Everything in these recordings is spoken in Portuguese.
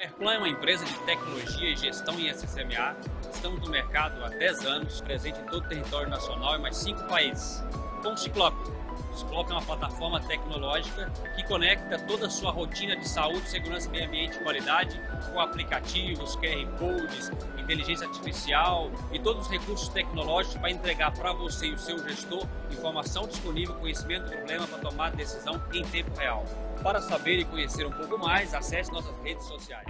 A Airplan é uma empresa de tecnologia e gestão em SSMA. Estamos no mercado há 10 anos, presente em todo o território nacional e mais 5 países. o ciclópio, Scop é uma plataforma tecnológica que conecta toda a sua rotina de saúde, segurança, meio ambiente e qualidade com aplicativos, QR codes, inteligência artificial e todos os recursos tecnológicos para entregar para você e o seu gestor informação disponível, conhecimento do problema para tomar decisão em tempo real. Para saber e conhecer um pouco mais, acesse nossas redes sociais.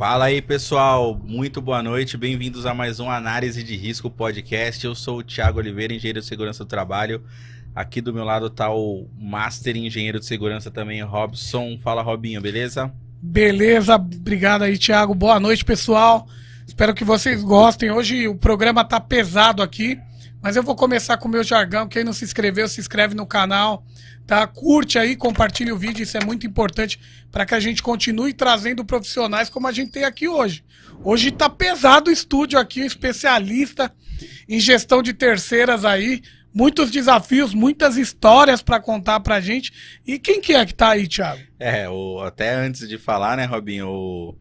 Fala aí, pessoal. Muito boa noite. Bem-vindos a mais um Análise de Risco Podcast. Eu sou o Thiago Oliveira, engenheiro de segurança do trabalho. Aqui do meu lado está o Master Engenheiro de Segurança também, Robson. Fala, Robinho, beleza? Beleza, obrigado aí, Thiago. Boa noite, pessoal. Espero que vocês gostem. Hoje o programa tá pesado aqui, mas eu vou começar com o meu jargão. Quem não se inscreveu, se inscreve no canal. Tá? Curte aí, compartilha o vídeo, isso é muito importante para que a gente continue trazendo profissionais como a gente tem aqui hoje. Hoje tá pesado o estúdio aqui, um especialista em gestão de terceiras aí, muitos desafios, muitas histórias para contar pra gente. E quem que é que tá aí, Thiago? É, o, até antes de falar, né, Robinho, o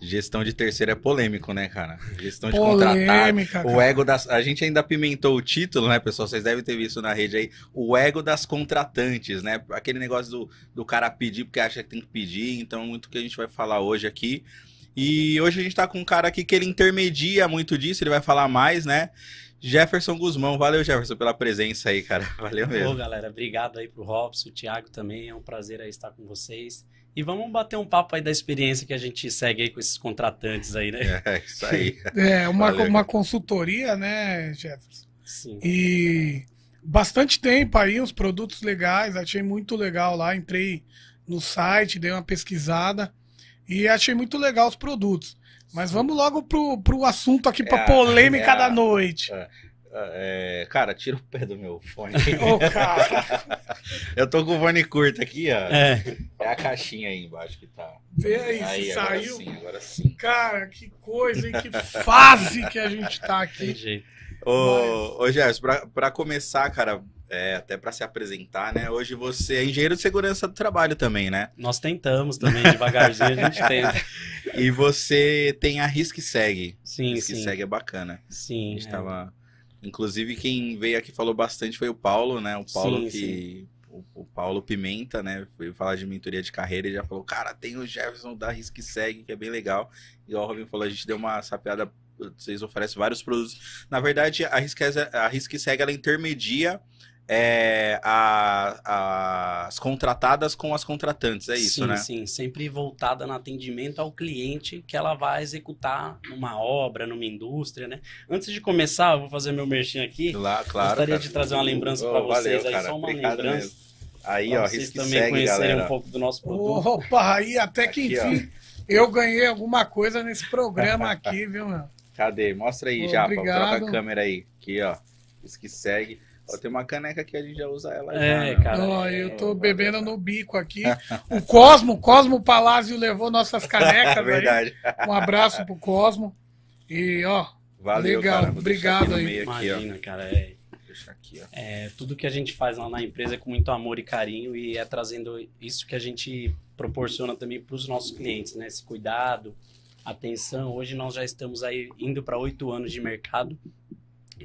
Gestão de terceiro é polêmico, né, cara? Gestão polêmica, de contratar. O ego das. A gente ainda pimentou o título, né, pessoal? Vocês devem ter visto na rede aí. O ego das contratantes, né? Aquele negócio do, do cara pedir porque acha que tem que pedir. Então, muito que a gente vai falar hoje aqui. E hoje a gente tá com um cara aqui que ele intermedia muito disso, ele vai falar mais, né? Jefferson Guzmão, valeu Jefferson pela presença aí, cara. Valeu mesmo. Bom, galera, obrigado aí pro Robson, o Thiago também, é um prazer estar com vocês. E vamos bater um papo aí da experiência que a gente segue aí com esses contratantes aí, né? É, isso aí. É, uma, uma consultoria, né, Jefferson? Sim. E bastante tempo aí, uns produtos legais, achei muito legal lá. Entrei no site, dei uma pesquisada e achei muito legal os produtos. Mas vamos logo pro, pro assunto aqui, pra é, polêmica é, da noite. É. É, cara, tira o pé do meu fone. oh, eu tô com o fone curto aqui, ó. É. é. a caixinha aí embaixo que tá. Vê aí, aí saiu. Agora sim, agora sim. Cara, que coisa, hein? Que fase que a gente tá aqui. Tem jeito. Ô, Mas... ô Gerson, pra, pra começar, cara, é, até para se apresentar, né? Hoje você é engenheiro de segurança do trabalho também, né? Nós tentamos também, devagarzinho a gente tenta. E você tem a Risk Segue. Sim, Risk sim. Segue é bacana. Sim. A gente é. tava Inclusive, quem veio aqui falou bastante foi o Paulo, né? O Paulo sim, que. Sim. O, Paulo Pimenta, né? foi falar de mentoria de carreira e já falou: Cara, tem o Jefferson da Risk Segue, que é bem legal. E o Robin falou: A gente deu uma sapeada. Vocês oferecem vários produtos. Na verdade, a Risk a Segue ela intermedia é, a, a, as contratadas com as contratantes, é isso, sim, né? Sim, sempre voltada no atendimento ao cliente que ela vai executar numa obra, numa indústria, né? Antes de começar, eu vou fazer meu merchan aqui. Lá, claro. Gostaria cara. de trazer uma lembrança oh, para vocês valeu, aí, cara. só uma Obrigado lembrança. Mesmo. Aí, ó, vocês também segue, conhecerem galera. um pouco do nosso produto. Opa, aí até que aqui, enfim ó. eu ganhei alguma coisa nesse programa aqui, viu, meu? Cadê? Mostra aí, Obrigado. já, troca a câmera aí. Aqui, ó. Isso que segue. Ó, tem uma caneca que a gente já usa ela. É, já, né? cara. Ó, eu tô é, bebendo é. no bico aqui. O Cosmo, Cosmo Palazzo levou nossas canecas Verdade. Aí. Um abraço pro Cosmo. E, ó. Valeu, legal. Cara, Obrigado aí. Aqui, Imagina, ó. cara. É, aqui, é, tudo que a gente faz lá na empresa é com muito amor e carinho e é trazendo isso que a gente proporciona também para os nossos clientes, né? Esse cuidado, atenção. Hoje nós já estamos aí indo para oito anos de mercado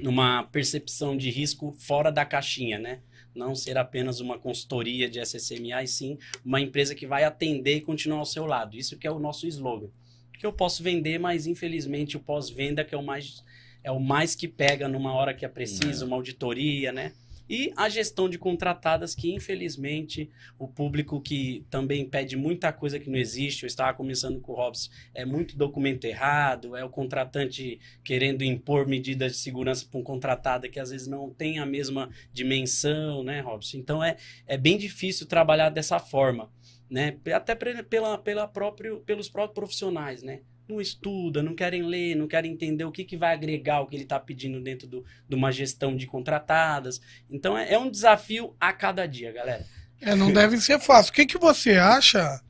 uma percepção de risco fora da caixinha, né? Não ser apenas uma consultoria de SSMA, e sim uma empresa que vai atender e continuar ao seu lado. Isso que é o nosso slogan. Porque eu posso vender, mas infelizmente o pós-venda que é o mais é o mais que pega numa hora que é preciso, é. uma auditoria, né? E a gestão de contratadas, que infelizmente o público que também pede muita coisa que não existe, eu estava começando com o Robson, é muito documento errado, é o contratante querendo impor medidas de segurança para um contratado que às vezes não tem a mesma dimensão, né, Robson? Então é, é bem difícil trabalhar dessa forma. Né? Até pela, pela próprio, pelos próprios profissionais, né? não estuda, não querem ler, não querem entender o que, que vai agregar o que ele está pedindo dentro do, de uma gestão de contratadas. Então é, é um desafio a cada dia, galera. É, não deve ser fácil. O que, que você acha,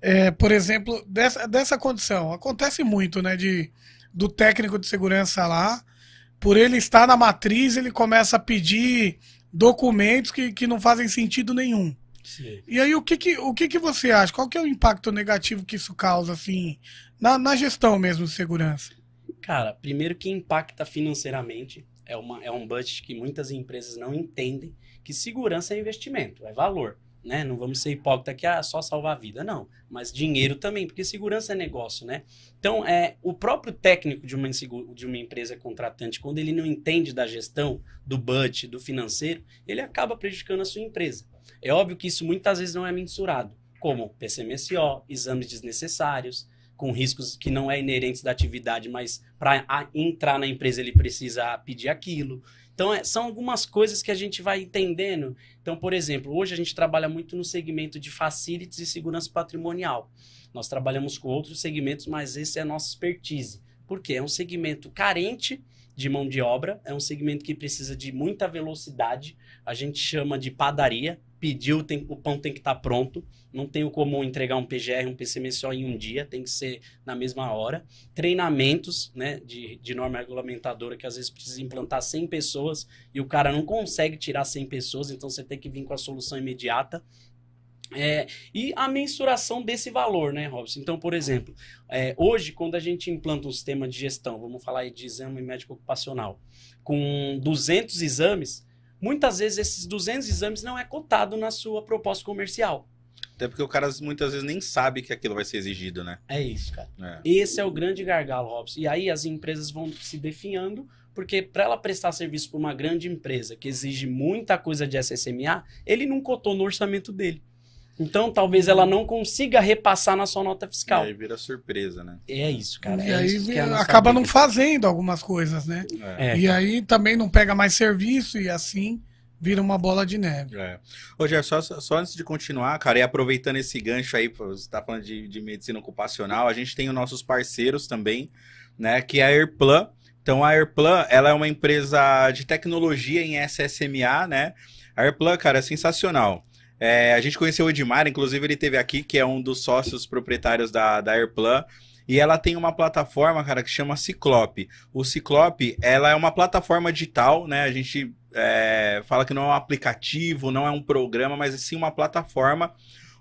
é, por exemplo, dessa, dessa condição? Acontece muito, né? De, do técnico de segurança lá, por ele estar na matriz, ele começa a pedir documentos que, que não fazem sentido nenhum. E aí, o que que, o que que você acha? Qual que é o impacto negativo que isso causa, assim, na, na gestão mesmo de segurança? Cara, primeiro que impacta financeiramente. É, uma, é um budget que muitas empresas não entendem que segurança é investimento, é valor. Né? Não vamos ser hipócritas que ah, só salvar a vida, não. Mas dinheiro também, porque segurança é negócio, né? Então, é, o próprio técnico de uma, de uma empresa contratante, quando ele não entende da gestão, do budget, do financeiro, ele acaba prejudicando a sua empresa. É óbvio que isso muitas vezes não é mensurado, como PCMSO, exames desnecessários, com riscos que não é inerentes da atividade, mas para entrar na empresa ele precisa pedir aquilo. Então, é, são algumas coisas que a gente vai entendendo. Então, por exemplo, hoje a gente trabalha muito no segmento de facilities e segurança patrimonial. Nós trabalhamos com outros segmentos, mas esse é a nossa expertise. Porque é um segmento carente de mão de obra, é um segmento que precisa de muita velocidade. A gente chama de padaria, pediu, tem, o pão tem que estar tá pronto. Não tenho como entregar um PGR, um PCMSO em um dia, tem que ser na mesma hora. Treinamentos né, de, de norma regulamentadora que às vezes precisa implantar 100 pessoas e o cara não consegue tirar 100 pessoas, então você tem que vir com a solução imediata. É, e a mensuração desse valor, né, Robson? Então, por exemplo, é, hoje, quando a gente implanta um sistema de gestão, vamos falar aí de exame médico ocupacional, com 200 exames, muitas vezes esses 200 exames não é cotado na sua proposta comercial. Até porque o cara muitas vezes nem sabe que aquilo vai ser exigido, né? É isso, cara. É. Esse é o grande gargalo, Robson. E aí as empresas vão se definhando, porque para ela prestar serviço para uma grande empresa que exige muita coisa de SSMA, ele não cotou no orçamento dele. Então, talvez ela não consiga repassar na sua nota fiscal. E aí vira surpresa, né? É isso, cara. E é aí vira, acaba não fazendo algumas coisas, né? É. E aí também não pega mais serviço e assim vira uma bola de neve. É. Ô, só, só, antes de continuar, cara, e aproveitando esse gancho aí, você está falando de, de medicina ocupacional, a gente tem os nossos parceiros também, né? Que é a Airplan. Então, a Airplan, ela é uma empresa de tecnologia em SSMA, né? A Airplan, cara, é sensacional. É, a gente conheceu o Edmar, inclusive ele teve aqui, que é um dos sócios proprietários da, da Airplan. E ela tem uma plataforma, cara, que chama Ciclope. O Ciclope, ela é uma plataforma digital, né? A gente é, fala que não é um aplicativo, não é um programa, mas sim uma plataforma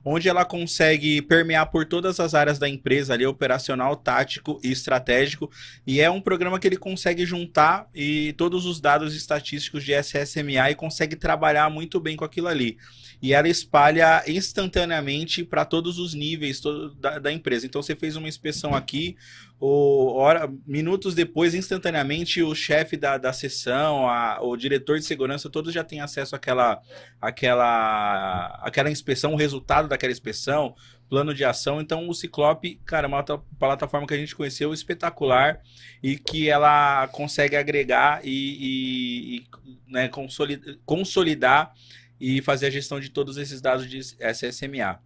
onde ela consegue permear por todas as áreas da empresa ali, operacional, tático e estratégico. E é um programa que ele consegue juntar e todos os dados estatísticos de SSMA e consegue trabalhar muito bem com aquilo ali e ela espalha instantaneamente para todos os níveis todo, da, da, empresa. Então você fez uma inspeção aqui, o, hora, minutos depois, instantaneamente, o chefe da, da sessão, a, o diretor de segurança, todos já têm acesso àquela, àquela, àquela inspeção, o resultado daquela inspeção, plano de ação. Então, o Ciclope, cara, é uma plataforma que a gente conheceu espetacular e que ela consegue agregar e, e, e né, consolidar e fazer a gestão de todos esses dados de SSMA.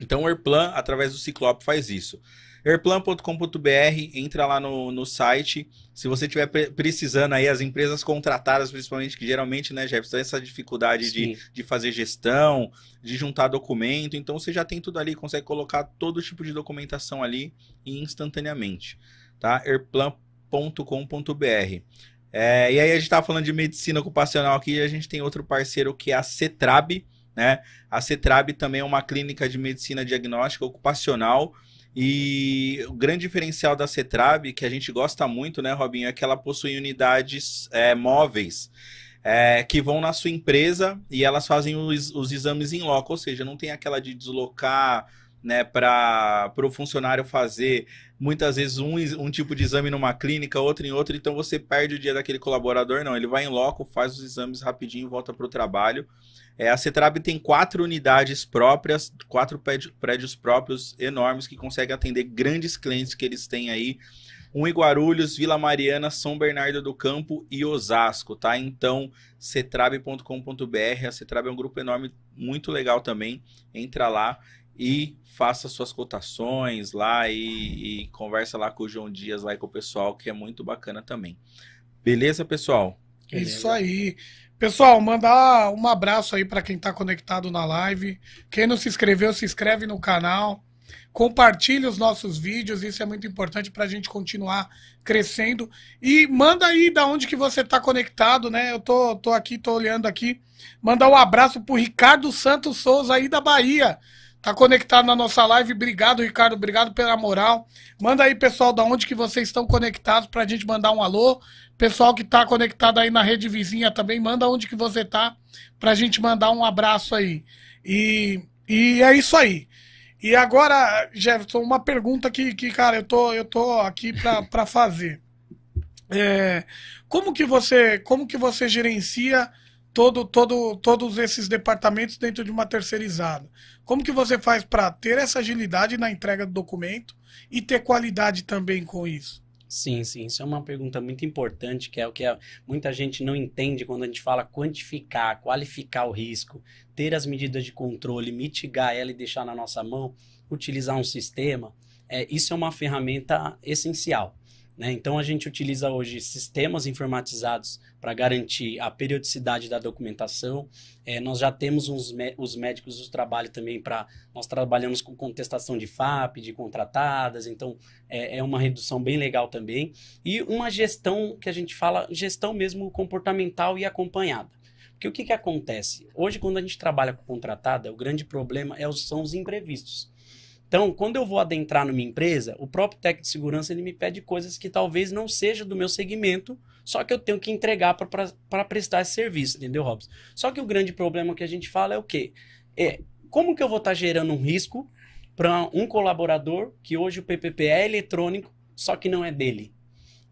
Então, o Airplan, através do Ciclop, faz isso. Airplan.com.br, entra lá no, no site. Se você estiver pre precisando aí, as empresas contratadas, principalmente, que geralmente, né, Jefferson, tem essa dificuldade de, de fazer gestão, de juntar documento. Então, você já tem tudo ali, consegue colocar todo tipo de documentação ali instantaneamente. Tá? Airplan.com.br. É, e aí a gente estava falando de medicina ocupacional aqui e a gente tem outro parceiro que é a CETRAB, né? A CETRAB também é uma clínica de medicina diagnóstica ocupacional. E o grande diferencial da CETRAB, que a gente gosta muito, né, Robinho, é que ela possui unidades é, móveis. É, que vão na sua empresa e elas fazem os, os exames em loco, ou seja, não tem aquela de deslocar né, para o funcionário fazer muitas vezes um, um tipo de exame numa clínica, outro em outra, então você perde o dia daquele colaborador, não. Ele vai em loco, faz os exames rapidinho, volta para o trabalho. É, a Cetrab tem quatro unidades próprias, quatro prédios próprios enormes que conseguem atender grandes clientes que eles têm aí. Um em Guarulhos, Vila Mariana, São Bernardo do Campo e Osasco, tá? Então, cetrab.com.br, a Cetrab é um grupo enorme, muito legal também. Entra lá e faça suas cotações lá e, e conversa lá com o João Dias lá e com o pessoal, que é muito bacana também. Beleza, pessoal? É Beleza. Isso aí. Pessoal, mandar um abraço aí para quem está conectado na live. Quem não se inscreveu, se inscreve no canal. Compartilhe os nossos vídeos, isso é muito importante para a gente continuar crescendo. E manda aí da onde que você está conectado, né? Eu tô, tô aqui, tô olhando aqui. Mandar um abraço pro Ricardo Santos Souza aí da Bahia. Tá conectado na nossa live. Obrigado, Ricardo. Obrigado pela moral. Manda aí, pessoal, da onde que vocês estão conectados para a gente mandar um alô. Pessoal que tá conectado aí na rede vizinha também, manda onde que você tá para a gente mandar um abraço aí. E, e é isso aí. E agora, Jefferson, uma pergunta que, que cara, eu tô, eu tô aqui para fazer. É, como que você, como que você gerencia todo, todo, todos esses departamentos dentro de uma terceirizada. Como que você faz para ter essa agilidade na entrega do documento e ter qualidade também com isso? Sim, sim, isso é uma pergunta muito importante, que é o que muita gente não entende quando a gente fala quantificar, qualificar o risco, ter as medidas de controle, mitigar ela e deixar na nossa mão, utilizar um sistema. É, isso é uma ferramenta essencial. Né? Então, a gente utiliza hoje sistemas informatizados para garantir a periodicidade da documentação. É, nós já temos uns, os médicos do trabalho também para. Nós trabalhamos com contestação de FAP, de contratadas, então é, é, uma redução bem legal também. E uma gestão que a gente fala, gestão mesmo comportamental e acompanhada. Porque o que, que acontece? Hoje, quando a gente trabalha com contratada, o grande problema é os, são os imprevistos. Então, quando eu vou adentrar numa empresa, o próprio técnico de segurança ele me pede coisas que talvez não seja do meu segmento, só que eu tenho que entregar para prestar esse serviço, entendeu, Robson? Só que o grande problema que a gente fala é o quê? É, como que eu vou estar tá gerando um risco para um colaborador que hoje o PPP é eletrônico, só que não é dele?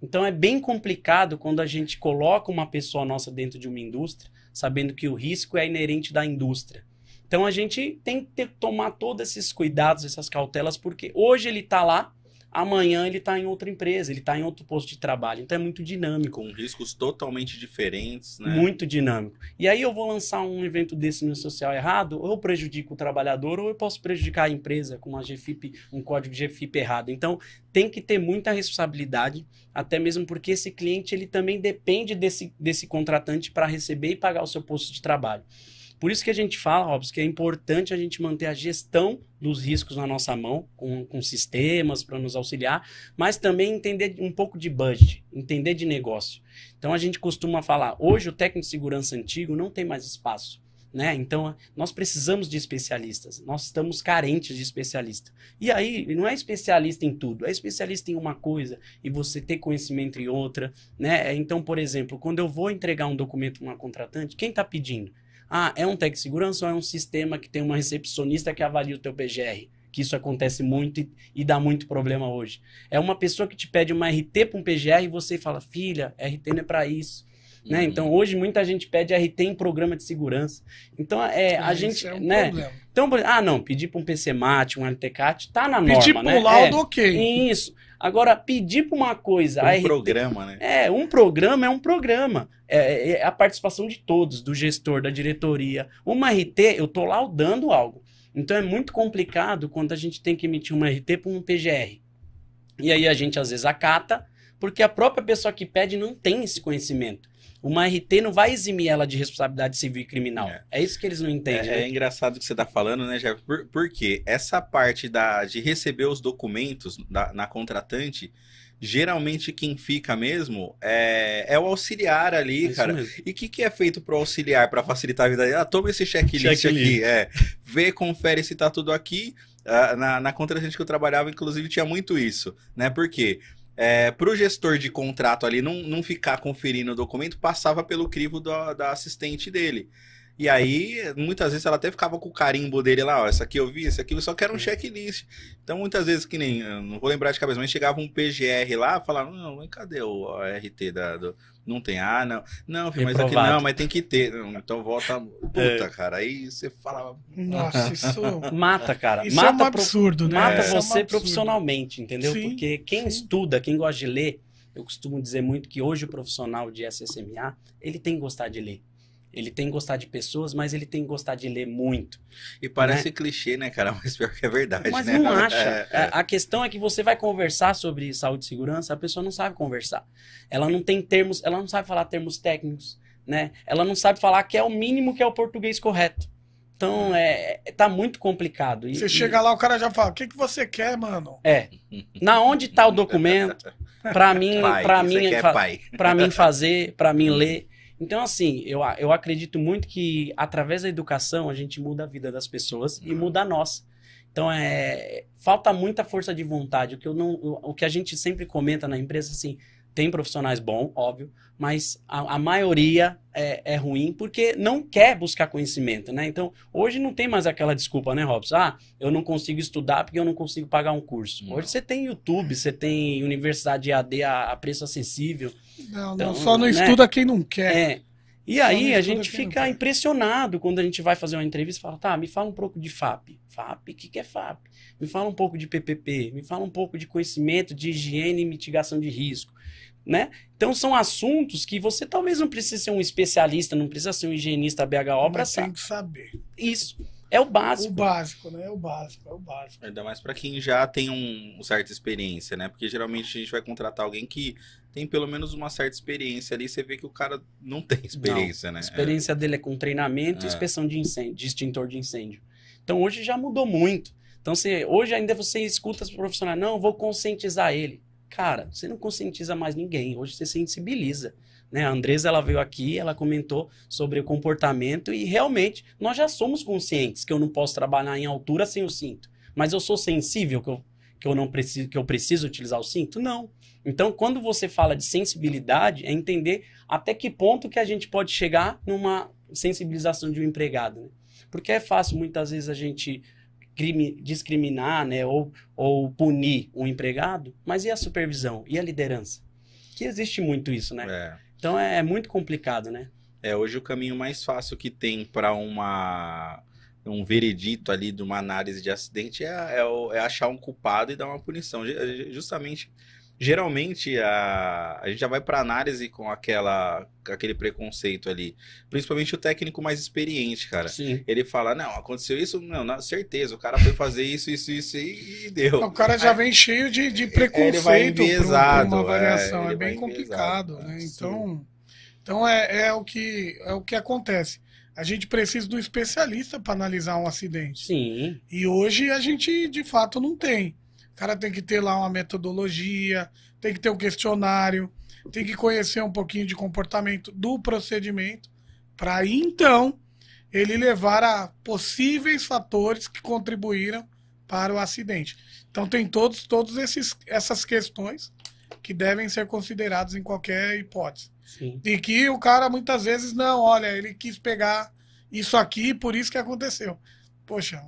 Então, é bem complicado quando a gente coloca uma pessoa nossa dentro de uma indústria, sabendo que o risco é inerente da indústria. Então a gente tem que ter, tomar todos esses cuidados, essas cautelas, porque hoje ele está lá, amanhã ele está em outra empresa, ele está em outro posto de trabalho. Então é muito dinâmico. Com riscos totalmente diferentes, né? Muito dinâmico. E aí eu vou lançar um evento desse no social errado, ou eu prejudico o trabalhador, ou eu posso prejudicar a empresa com uma GFIP, um código de GFIP errado. Então tem que ter muita responsabilidade, até mesmo porque esse cliente ele também depende desse, desse contratante para receber e pagar o seu posto de trabalho. Por isso que a gente fala, Robson, que é importante a gente manter a gestão dos riscos na nossa mão, com, com sistemas para nos auxiliar, mas também entender um pouco de budget, entender de negócio. Então a gente costuma falar, hoje o técnico de segurança antigo não tem mais espaço. Né? Então, nós precisamos de especialistas, nós estamos carentes de especialista. E aí, não é especialista em tudo, é especialista em uma coisa e você ter conhecimento em outra. Né? Então, por exemplo, quando eu vou entregar um documento para uma contratante, quem está pedindo? Ah, é um tech segurança ou é um sistema que tem uma recepcionista que avalia o teu PGR? Que isso acontece muito e, e dá muito problema hoje. É uma pessoa que te pede uma RT para um PGR e você fala, filha, RT não é para isso. Né? Uhum. Né? Então, hoje muita gente pede RT em programa de segurança. Então, é, a gente. É um né? Então, ah, não, pedir para um PCMAT, um LTCAT, tá na norma. Pedir para né? um né? laudo, é, ok. Isso. Agora, pedir para uma coisa. Um RT, programa, né? É, um programa é um programa. É, é, é, a participação de todos, do gestor, da diretoria. Uma RT, eu tô laudando algo. Então é muito complicado quando a gente tem que emitir uma RT para um PGR. E aí a gente às vezes acata, porque a própria pessoa que pede não tem esse conhecimento uma RT não vai eximir ela de responsabilidade civil e criminal. É, é isso que eles não entendem. É, né? é engraçado o que você está falando, né, Jeff? Por, quê? essa parte da, de receber os documentos da, na contratante, geralmente quem fica mesmo é, é o auxiliar ali, é cara. Mesmo. E o que, que é feito para o auxiliar, para facilitar a vida dele? Ah, toma esse checklist, aqui, é. Vê, confere se está tudo aqui. Ah, na, na contratante que eu trabalhava, inclusive, tinha muito isso, né? Por quê? Porque é, para o gestor de contrato ali não, não ficar conferindo o documento, passava pelo crivo da, da assistente dele. E aí, muitas vezes ela até ficava com o carimbo dele lá, ó, essa aqui eu vi, essa aqui eu só quero um checklist. Então, muitas vezes, que nem, não vou lembrar de cabeça, mas chegava um PGR lá, falava, não, cadê o RT da, do... Não tem, ah, não, não, filho, mas aqui não, mas tem que ter. Então volta, puta, é. cara, aí você fala... Nossa, isso... Mata, cara. Isso é mata né? é um absurdo, pro... né? Mata é. você é um profissionalmente, entendeu? Sim, Porque quem sim. estuda, quem gosta de ler, eu costumo dizer muito que hoje o profissional de SSMA, ele tem que gostar de ler. Ele tem que gostar de pessoas, mas ele tem que gostar de ler muito. E parece né? clichê, né, cara? Mas pior que é verdade. Mas né? não acha. É, é. A questão é que você vai conversar sobre saúde e segurança, a pessoa não sabe conversar. Ela não tem termos, ela não sabe falar termos técnicos, né? Ela não sabe falar que é o mínimo que é o português correto. Então, hum. é, é, tá muito complicado. E, você e... chega lá, o cara já fala: o que, que você quer, mano? É. Na onde tá o documento? Para mim, para mim, fa mim fazer, para mim ler. Então, assim, eu, eu acredito muito que através da educação a gente muda a vida das pessoas e uhum. muda a nossa. Então, é, falta muita força de vontade. O que, eu não, o que a gente sempre comenta na empresa, assim, tem profissionais bons, óbvio, mas a, a maioria é, é, ruim porque não quer buscar conhecimento, né? Então, hoje não tem mais aquela desculpa, né, Robson? Ah, eu não consigo estudar porque eu não consigo pagar um curso. Não. Hoje você tem YouTube, você tem universidade AD a, a preço acessível. Não, então, não só não né? estuda quem não quer. É. E só aí a gente fica impressionado quando a gente vai fazer uma entrevista e fala, tá, me fala um pouco de FAP. FAP, o que, que é FAP? Me fala um pouco de PPP, me fala um pouco de conhecimento de higiene e mitigação de risco né? Então são assuntos que você talvez não precise ser um especialista, não precisa ser um higienista BHO para saber. Tem que saber. Isso. É o básico. O básico, né? É o básico, é o básico. Ainda mais para quem já tem um, certa experiência, né? Porque geralmente a gente vai contratar alguém que tem pelo menos uma certa experiência ali, você vê que o cara não tem experiência, não. né? A experiência é. dele é com treinamento e é. inspeção de incêndio, de extintor de incêndio. Então hoje já mudou muito. Então, você, hoje ainda você escuta os profissionais, não, vou conscientizar ele cara, você não conscientiza mais ninguém, hoje você sensibiliza. Né? A Andresa ela veio aqui, ela comentou sobre o comportamento e realmente nós já somos conscientes que eu não posso trabalhar em altura sem o cinto. Mas eu sou sensível que eu, que eu não preciso que eu preciso utilizar o cinto? Não. Então, quando você fala de sensibilidade, é entender até que ponto que a gente pode chegar numa sensibilização de um empregado, né? Porque é fácil muitas vezes a gente discriminar né, ou, ou punir um empregado, mas e a supervisão? E a liderança? Que existe muito isso, né? É. Então é, é muito complicado, né? É, hoje o caminho mais fácil que tem para uma um veredito ali de uma análise de acidente é, é, é, achar um culpado e dar uma punição. É, justamente geralmente a, a gente já vai para análise com aquela aquele preconceito ali, principalmente o técnico mais experiente, cara. Sim. Ele fala: "Não, aconteceu isso, não, não, certeza, o cara foi fazer isso, isso, isso e deu". O cara já vem cheio de, de preconceito ele vai enviesado, uma é, variação, é, é bem complicado, né? né? Então, então é, é o que é o que acontece. A gente precisa do especialista para analisar um acidente. Sim. E hoje a gente de fato não tem cara tem que ter lá uma metodologia, tem que ter um questionário, tem que conhecer um pouquinho de comportamento do procedimento, para então ele levar a possíveis fatores que contribuíram para o acidente. Então tem todos todos esses essas questões que devem ser considerados em qualquer hipótese. Sim. E que o cara muitas vezes não, olha, ele quis pegar isso aqui, por isso que aconteceu. Poxa,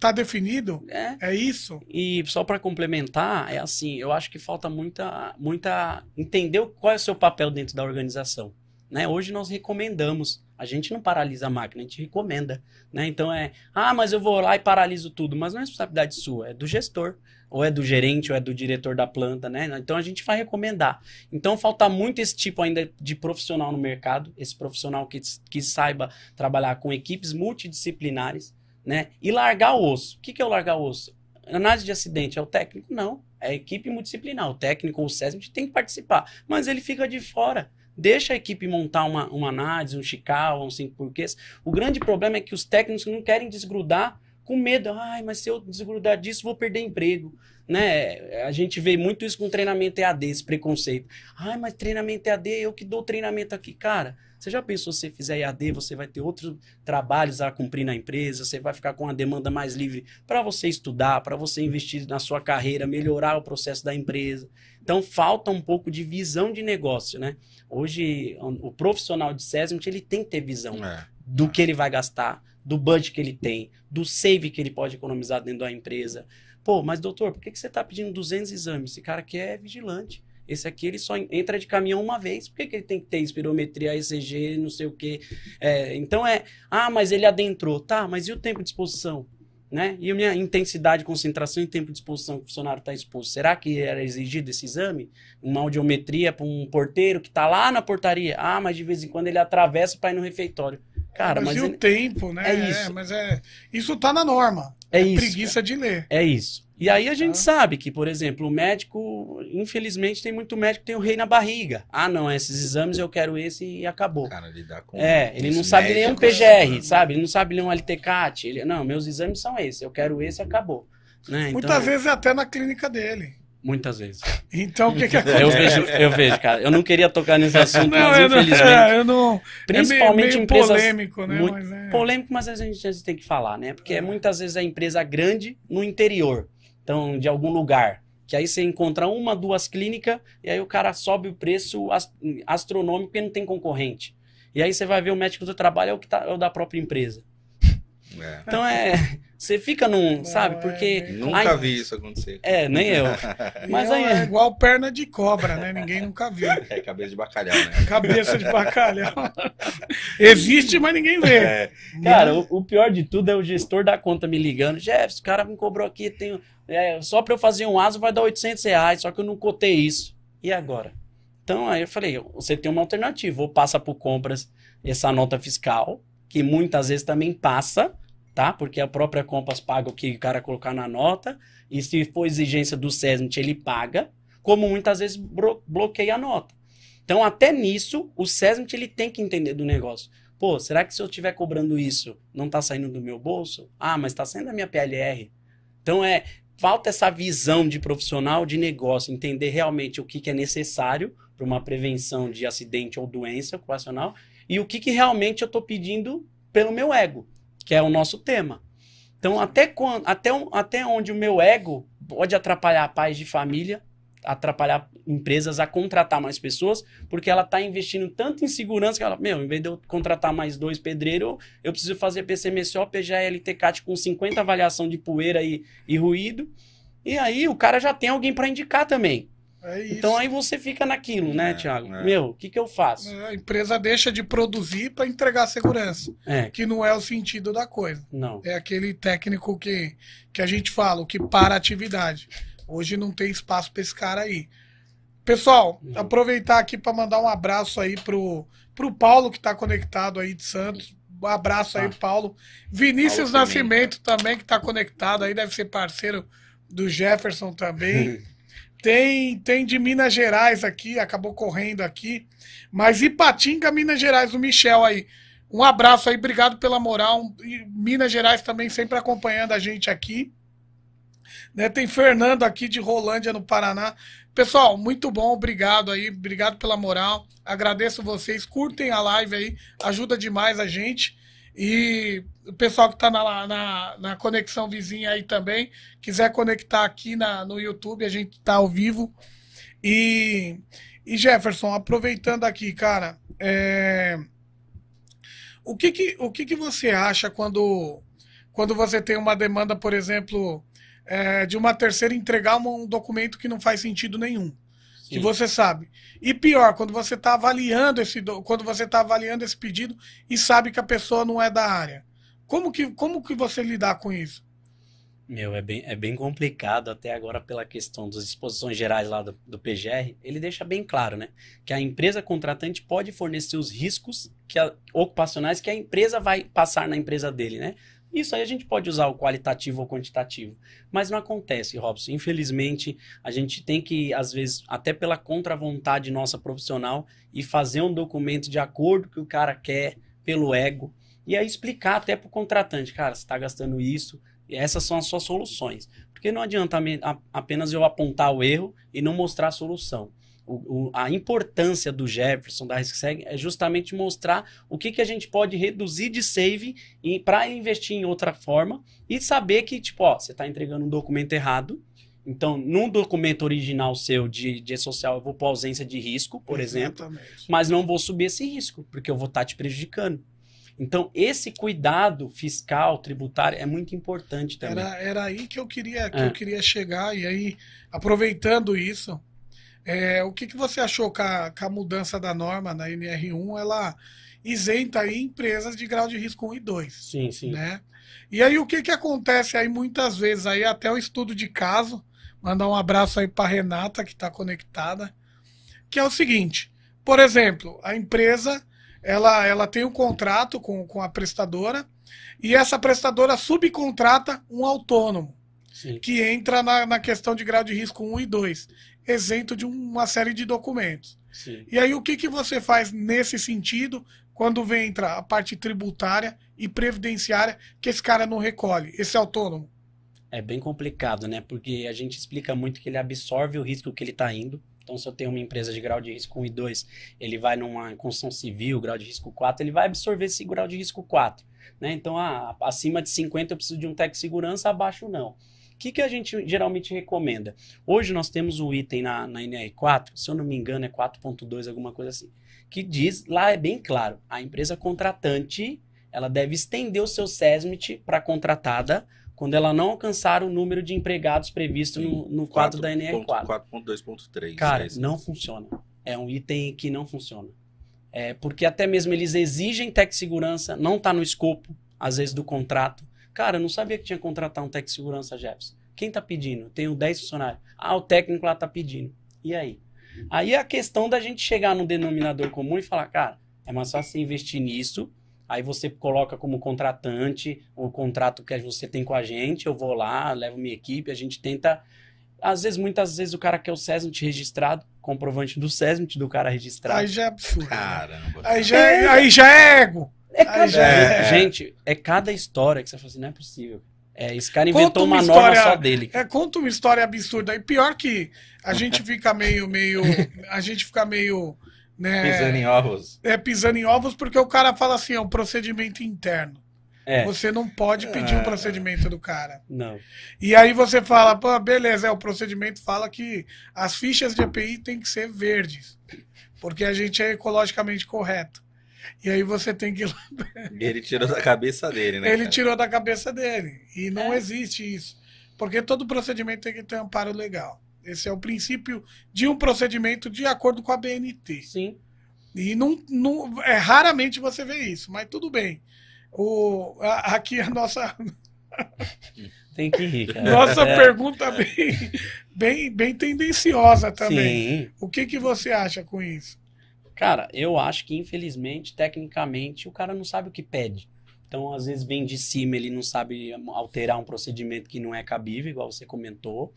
Tá definido? É, é isso. E só para complementar, é assim, eu acho que falta muita, muita entender qual é o seu papel dentro da organização. Né? Hoje nós recomendamos. A gente não paralisa a máquina, a gente recomenda. Né? Então é, ah, mas eu vou lá e paraliso tudo. Mas não é responsabilidade sua, é do gestor, ou é do gerente, ou é do diretor da planta, né? Então a gente vai recomendar. Então falta muito esse tipo ainda de profissional no mercado, esse profissional que, que saiba trabalhar com equipes multidisciplinares né? E largar o osso. O que, que é o largar o osso? Análise de acidente é o técnico? Não. É a equipe multidisciplinar. O técnico ou o SESMIT tem que participar. Mas ele fica de fora. Deixa a equipe montar uma, uma análise, um chical, um cinco porquês. O grande problema é que os técnicos não querem desgrudar com medo. Ai, mas se eu desgrudar disso, vou perder emprego. Né? A gente vê muito isso com treinamento EAD, esse preconceito. Ai, mas treinamento EAD, eu que dou treinamento aqui, cara você já pensou se você fizer IAD, você vai ter outros trabalhos a cumprir na empresa, você vai ficar com uma demanda mais livre para você estudar, para você investir na sua carreira, melhorar o processo da empresa. Então falta um pouco de visão de negócio, né? Hoje o profissional de SESMIT, ele tem que ter visão é. do que ele vai gastar, do budget que ele tem, do save que ele pode economizar dentro da empresa. Pô, mas doutor, por que, que você está pedindo 200 exames? Esse cara aqui é vigilante. Esse aqui ele só entra de caminhão uma vez, por que, que ele tem que ter espirometria, ECG, não sei o quê? É, então é, ah, mas ele adentrou, tá, mas e o tempo de exposição? Né? E a minha intensidade, concentração e tempo de exposição que o funcionário está exposto. Será que era exigido esse exame? Uma audiometria para um porteiro que está lá na portaria. Ah, mas de vez em quando ele atravessa para ir no refeitório. Cara, mas, mas e ele... o tempo, né? É isso. É, mas é... Isso está na norma. É, é isso, preguiça cara. de ler. É isso. E aí a gente ah. sabe que, por exemplo, o médico, infelizmente, tem muito médico que tem o rei na barriga. Ah, não, esses exames eu quero esse e acabou. Cara, lidar com É, ele não sabe nem um PGR, né? sabe? Ele não sabe nem um LTCAT. Ele, não, meus exames são esses, eu quero esse e acabou. Né? Então, Muitas é vezes é até na clínica dele. Muitas vezes. Então o que, que acontece? Eu vejo, eu vejo, cara. Eu não queria tocar nesse assunto, não, mas eu infelizmente. Não, é, eu não, principalmente é meio, meio empresas. Polêmico, né? Muito, mas é. Polêmico, mas a gente, a gente tem que falar, né? Porque é. muitas vezes é empresa grande no interior então, de algum lugar. Que aí você encontra uma, duas clínicas, e aí o cara sobe o preço astronômico porque não tem concorrente. E aí você vai ver o médico do trabalho é o, que tá, é o da própria empresa. É. Então é. Você fica num, não, sabe? É, Porque. Né? nunca aí, vi isso acontecer. É, nem eu. Mas aí... É igual perna de cobra, né? Ninguém nunca viu. É, cabeça de bacalhau, né? Cabeça de bacalhau. Existe, mas ninguém vê. É. Cara, o, o, pior de tudo é o gestor da conta me ligando. Jeff, o cara me cobrou aqui, tem, é, só para eu fazer um aso vai dar 800 reais, só que eu não cotei isso. E agora? Então, aí eu falei, você tem uma alternativa, ou passa por compras essa nota fiscal, que muitas vezes também passa, tá? Porque a própria Compass paga o que o cara colocar na nota, e se for exigência do SESMIT, ele paga, como muitas vezes bloqueia a nota. Então, até nisso, o SESMIT ele tem que entender do negócio. Pô, será que se eu estiver cobrando isso, não está saindo do meu bolso? Ah, mas está saindo da minha PLR. Então, é falta essa visão de profissional de negócio, entender realmente o que, que é necessário para uma prevenção de acidente ou doença ocupacional e o que, que realmente eu estou pedindo pelo meu ego que é o nosso tema. Então, até, quando, até, até onde o meu ego pode atrapalhar pais de família, atrapalhar empresas a contratar mais pessoas, porque ela está investindo tanto em segurança que ela, meu, em vez de eu contratar mais dois pedreiros, eu preciso fazer PCMSO, PGL, TCAT tipo, com 50 avaliação de poeira e, e ruído. E aí o cara já tem alguém para indicar também. É então aí você fica naquilo, né, é, Tiago? É. Meu, o que, que eu faço? É, a empresa deixa de produzir para entregar segurança, é. que não é o sentido da coisa. Não. É aquele técnico que, que a gente fala, o que para a atividade. Hoje não tem espaço para esse cara aí. Pessoal, uhum. aproveitar aqui para mandar um abraço aí pro, pro Paulo que está conectado aí de Santos. Um abraço aí, ah. Paulo. Vinícius Paulo Nascimento também. também que está conectado aí, deve ser parceiro do Jefferson também. Tem, tem de Minas Gerais aqui, acabou correndo aqui. Mas Ipatinga, Minas Gerais, o Michel aí. Um abraço aí, obrigado pela moral. Minas Gerais também sempre acompanhando a gente aqui. Né, tem Fernando aqui de Rolândia, no Paraná. Pessoal, muito bom, obrigado aí, obrigado pela moral. Agradeço vocês, curtem a live aí, ajuda demais a gente. E o pessoal que está na, na, na, conexão vizinha aí também, quiser conectar aqui na, no YouTube, a gente está ao vivo. E, e Jefferson, aproveitando aqui, cara, é, o, que, que, o que, que você acha quando, quando você tem uma demanda, por exemplo, é, de uma terceira entregar um documento que não faz sentido nenhum? que você sabe. E pior, quando você está avaliando esse quando você tá avaliando esse pedido e sabe que a pessoa não é da área. Como que, como que você lidar com isso? Meu, é bem, é bem complicado até agora pela questão das disposições gerais lá do, do PGR. Ele deixa bem claro, né? Que a empresa contratante pode fornecer os riscos que a, ocupacionais que a empresa vai passar na empresa dele, né? Isso aí a gente pode usar o qualitativo ou quantitativo. Mas não acontece, Robson. Infelizmente, a gente tem que, às vezes, até pela contra-vontade nossa profissional, e fazer um documento de acordo que o cara quer, pelo ego. E aí explicar até para o contratante, cara, você está gastando isso, essas são as suas soluções. Porque não adianta apenas eu apontar o erro e não mostrar a solução. O, o, a importância do Jefferson, da RiskSeg, é justamente mostrar o que, que a gente pode reduzir de save para investir em outra forma e saber que, tipo, ó, você está entregando um documento errado. Então, num documento original seu de, de social, eu vou por ausência de risco, por Exatamente. exemplo, mas não vou subir esse risco, porque eu vou estar tá te prejudicando. Então, esse cuidado fiscal, tributário, é muito importante também. Era, era aí que eu queria, que é. eu queria chegar, e aí, aproveitando isso, é, o que, que você achou com a, com a mudança da norma na NR1? Ela isenta aí empresas de grau de risco 1 e 2. Sim, sim. Né? E aí o que, que acontece aí muitas vezes aí até o estudo de caso, mandar um abraço aí para Renata que está conectada, que é o seguinte, por exemplo, a empresa ela, ela tem um contrato com, com a prestadora e essa prestadora subcontrata um autônomo, Sim. que entra na, na questão de grau de risco 1 e 2, isento de uma série de documentos. Sim. E aí, o que, que você faz nesse sentido quando vem entrar a parte tributária e previdenciária que esse cara não recolhe, esse autônomo? É bem complicado, né? Porque a gente explica muito que ele absorve o risco que ele está indo então, se eu tenho uma empresa de grau de risco 1 e 2, ele vai numa construção civil, grau de risco 4, ele vai absorver esse grau de risco 4. Né? Então, ah, acima de 50 eu preciso de um tech segurança, abaixo não. O que, que a gente geralmente recomenda? Hoje nós temos o um item na, na NR4, se eu não me engano é 4.2, alguma coisa assim, que diz, lá é bem claro, a empresa contratante, ela deve estender o seu SESMIT para contratada, quando ela não alcançar o número de empregados previsto no, no quadro da NR4. 4.2.3. Cara, é não funciona. É um item que não funciona. É porque até mesmo eles exigem tech segurança, não está no escopo, às vezes, do contrato. Cara, eu não sabia que tinha que contratar um tech segurança, Jefferson. Quem está pedindo? Tenho 10 funcionários. Ah, o técnico lá está pedindo. E aí? Aí a questão da gente chegar no denominador comum e falar, cara, é mais fácil investir nisso aí você coloca como contratante o contrato que você tem com a gente, eu vou lá, levo minha equipe, a gente tenta. Às vezes, muitas vezes, o cara quer o SESMIT registrado, comprovante do SESMIT do cara registrado. Aí já é absurdo. Né? Caramba. Aí já é, aí já é ego. É cada... É. é. Gente, é cada história que você fala assim, não é possível. É, esse cara inventou conta uma, uma história, nova só dele. É, conta uma história absurda. E pior que a gente fica meio, meio. A gente fica meio né? Pisando em ovos. É, pisando em ovos, porque o cara fala assim: é um procedimento interno. É. Você não pode pedir o um ah. procedimento do cara. Não. E aí você fala, pô, beleza, é, o procedimento fala que as fichas de EPI têm que ser verdes, porque a gente é ecologicamente correto. E aí você tem que. ele tirou da cabeça dele, né? Ele cara? tirou da cabeça dele. E não é. existe isso. Porque todo procedimento tem que ter um amparo legal. Esse é o princípio de um procedimento de acordo com a BNT. Sim. E não, não, é, raramente você vê isso, mas tudo bem. O, a, aqui a nossa. Tem que rir. Cara. Nossa é. pergunta bem, bem, bem tendenciosa também. Sim. O que, que você acha com isso? Cara, eu acho que, infelizmente, tecnicamente, o cara não sabe o que pede. Então, às vezes, vem de cima, ele não sabe alterar um procedimento que não é cabível, igual você comentou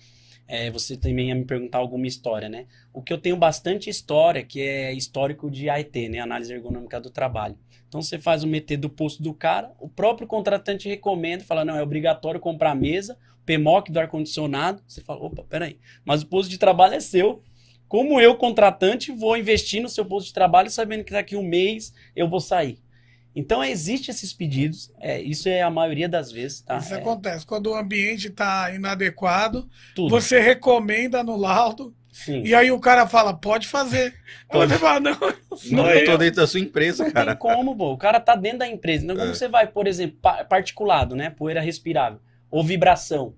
é, você também ia me perguntar alguma história, né? O que eu tenho bastante história, que é histórico de AET, né? Análise ergonômica do trabalho. Então você faz o MT do posto do cara, o próprio contratante recomenda, fala, não, é obrigatório comprar mesa, PMOC do ar-condicionado. Você fala, opa, peraí, mas o posto de trabalho é seu. Como eu, contratante, vou investir no seu posto de trabalho sabendo que daqui um mês eu vou sair? Então existem esses pedidos, é, isso é a maioria das vezes. Tá? Isso é. acontece. Quando o ambiente está inadequado, Tudo. você recomenda no laudo. Sim. E aí o cara fala, pode fazer. Pode. Eu falo, não, não, não eu tô dentro da sua empresa, não cara. Não tem como, pô. O cara tá dentro da empresa. Então, é. você vai, por exemplo, particulado, né? Poeira respirável. Ou vibração.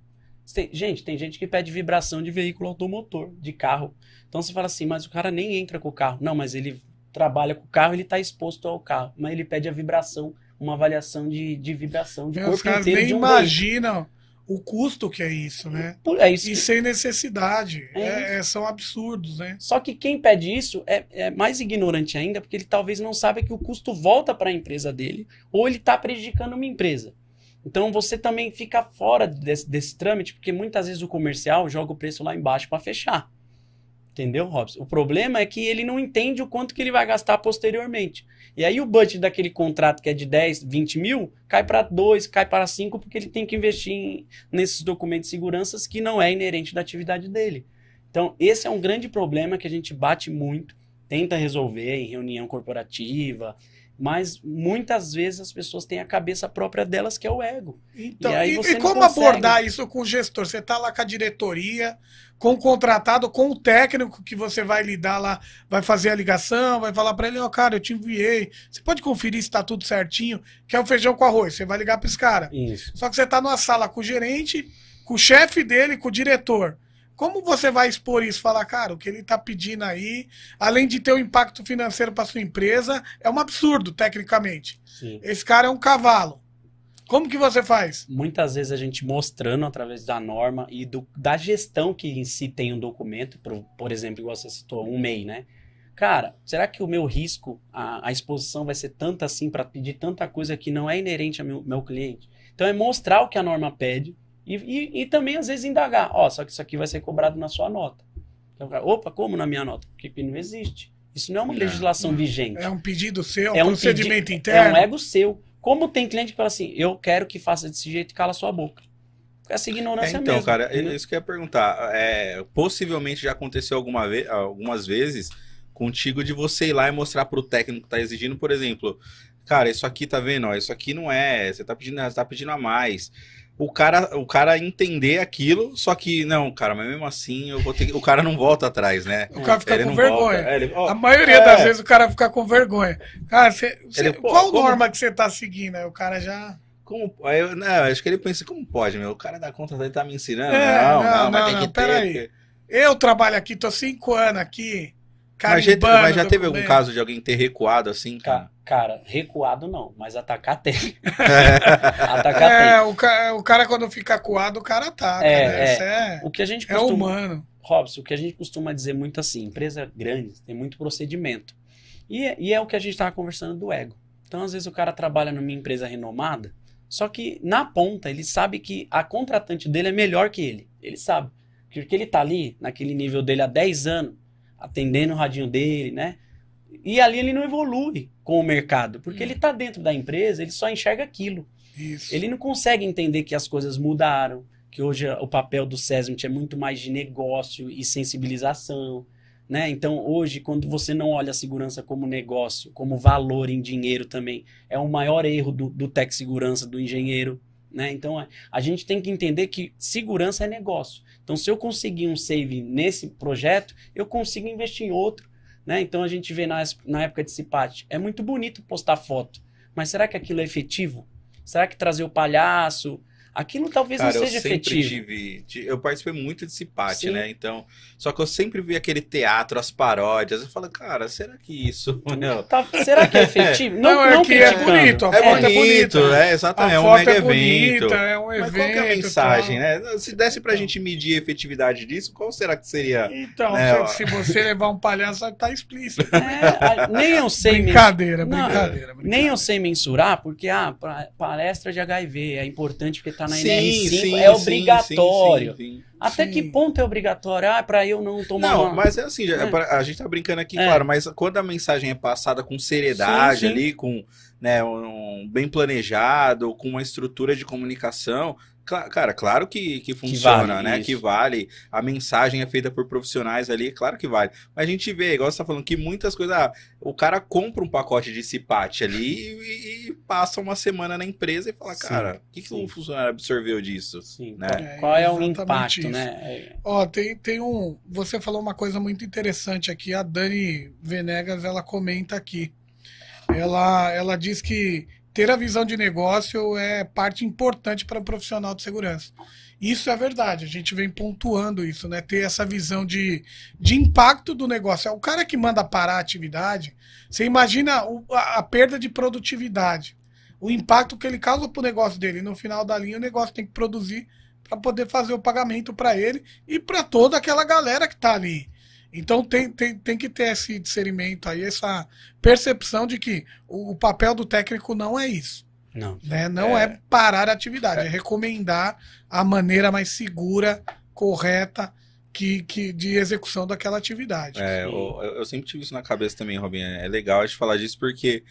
Tem, gente, tem gente que pede vibração de veículo automotor, de carro. Então você fala assim, mas o cara nem entra com o carro. Não, mas ele trabalha com o carro, ele está exposto ao carro, mas ele pede a vibração, uma avaliação de, de vibração de Meu, corpo cara, inteiro. Nem um o custo que é isso, né? É isso. E sem necessidade. É é, é, são absurdos, né? Só que quem pede isso é, é, mais ignorante ainda, porque ele talvez não saiba que o custo volta para a empresa dele, ou ele está prejudicando uma empresa. Então você também fica fora desse, desse, trâmite, porque muitas vezes o comercial joga o preço lá embaixo para fechar. Entendeu, Robson? O problema é que ele não entende o quanto que ele vai gastar posteriormente. E aí o budget daquele contrato que é de 10, 20 mil, cai para 2, cai para 5, porque ele tem que investir em, nesses documentos de seguranças que não é inerente da atividade dele. Então, esse é um grande problema que a gente bate muito, tenta resolver em reunião corporativa, mas muitas vezes as pessoas têm a cabeça própria delas, que é o ego. Então, e, e, e como abordar isso com o gestor? Você está lá com a diretoria, com o contratado, com o técnico que você vai lidar lá, vai fazer a ligação, vai falar para ele: Ó, oh, cara, eu te enviei. Você pode conferir se está tudo certinho, que é o feijão com arroz. Você vai ligar para esse cara. Isso. Só que você está numa sala com o gerente, com o chefe dele, com o diretor. Como você vai expor isso? Falar, cara, o que ele está pedindo aí, além de ter um impacto financeiro para sua empresa, é um absurdo, tecnicamente. Sim. Esse cara é um cavalo. Como que você faz? Muitas vezes a gente mostrando através da norma e do, da gestão que em si tem um documento, por, por exemplo, igual você citou, um MEI, né? Cara, será que o meu risco, a, a exposição vai ser tanta assim para pedir tanta coisa que não é inerente ao meu, meu cliente? Então é mostrar o que a norma pede, e, e, e também, às vezes, indagar. Ó, oh, só que isso aqui vai ser cobrado na sua nota. Então, opa, como na minha nota? Porque não existe. Isso não é uma é. legislação hum. vigente. É um pedido seu, é um procedimento pedi interno. É um ego seu. Como tem cliente que fala assim, eu quero que faça desse jeito e cala sua boca essa é assim, ignorância é, então, mesmo, cara, é entendeu? isso que eu ia perguntar. É, possivelmente já aconteceu alguma vez, algumas vezes contigo de você ir lá e mostrar para o técnico que tá exigindo, por exemplo, cara, isso aqui tá vendo, ó, isso aqui não é, você tá pedindo, você tá pedindo a mais o cara, o cara entender aquilo, só que não, cara, mas mesmo assim eu vou ter o cara não volta atrás, né? O cara fica ele com vergonha. É, ele, oh, a maioria é... das vezes o cara fica com vergonha. Cara, cê, cê, ele, qual norma que você tá seguindo? Aí o cara já como, não, acho que ele pensa, como pode, meu? O cara da conta ele tá me ensinando. É, não, não, não, mas não, tem que ter. Aí. Eu trabalho aqui, tô cinco anos aqui mas já, mas já teve algum caso de alguém ter recuado assim, cara? Cara, recuado não, mas atacar tem. atacar é, tem. O, ca é, o, cara quando fica acuado, o cara ataca. É, né? é. é, o que a gente é costuma, é humano. Robson, o que a gente costuma dizer muito assim, empresa grande tem muito procedimento. E, é, e é o que a gente estava conversando do ego. Então, às vezes, o cara trabalha numa empresa renomada, só que na ponta ele sabe que a contratante dele é melhor que ele. Ele sabe. Porque ele está ali, naquele nível dele há 10 anos atendendo o radinho dele, né? E ali ele não evolui com o mercado, porque hum. ele está dentro da empresa, ele só enxerga aquilo. Isso. Ele não consegue entender que as coisas mudaram, que hoje o papel do SESMIT é muito mais de negócio e sensibilização. Né? Então, hoje, quando você não olha a segurança como negócio, como valor em dinheiro também, é o maior erro do, do tech segurança, do engenheiro. Né? Então, a, a gente tem que entender que segurança é negócio. Então, se eu conseguir um save nesse projeto, eu consigo investir em outro. Né? Então, a gente vê na, na época de CIPAT, é muito bonito postar foto, mas será que aquilo é efetivo? Será que trazer o palhaço, Aquilo talvez Cara, não seja eu sempre efetivo. Tive, eu participei muito de Cipate, né? Então, só que eu sempre vi aquele teatro, as paródias. Eu falo, cara, será que isso? Não. Tá, será que é efetivo? não, não, é não que é bonito. A é foto é bonito, é Exatamente. é um é mega é bonita, evento. É um evento. Mas qual é a mensagem, né? Se desse pra a gente medir a efetividade disso, qual será que seria? Então, né, se, você levar um palhaço, tá explícito. É, nem eu sei. Brincadeira, mens... brincadeira, não, brincadeira. Nem eu sei mensurar, porque a ah, palestra de HIV é importante porque tá na sim, NR5 sim, é obrigatório. Sim, Até que ponto é obrigatório? Ah, para eu não tomar. Não, uma... mas é assim, é. é. a gente tá brincando aqui, é. claro, mas quando a mensagem é passada com seriedade ali, com né, um, bem planejado, com uma estrutura de comunicação, Cara, claro que, que funciona, que vale né? Isso. Que vale. A mensagem é feita por profissionais ali, é claro que vale. Mas a gente vê, igual você tá falando, que muitas coisas. Ah, o cara compra um pacote de cipate ali e, e, passa uma semana na empresa e fala, sim, cara, o que, que o um funcionário absorveu disso? Sim. Né? É, Qual é o impacto, isso. né? Ó, tem, tem um. Você falou uma coisa muito interessante aqui. A Dani Venegas, ela comenta aqui. Ela, ela diz que ter a visão de negócio é parte importante para o profissional de segurança. Isso é verdade, a gente vem pontuando isso, né? Ter essa visão de, de impacto do negócio. É o cara que manda parar a atividade, você imagina o, a, a, perda de produtividade, o impacto que ele causa para o negócio dele. No final da linha, o negócio tem que produzir para poder fazer o pagamento para ele e para toda aquela galera que está ali. Então tem, tem, tem que ter esse discernimento aí, essa percepção de que o, o papel do técnico não é isso. Não. Né? Não é, é parar a atividade, é. é recomendar a maneira mais segura, correta, que, que, de execução daquela atividade. É, eu, eu, sempre tive isso na cabeça também, Robin. É legal a gente falar disso porque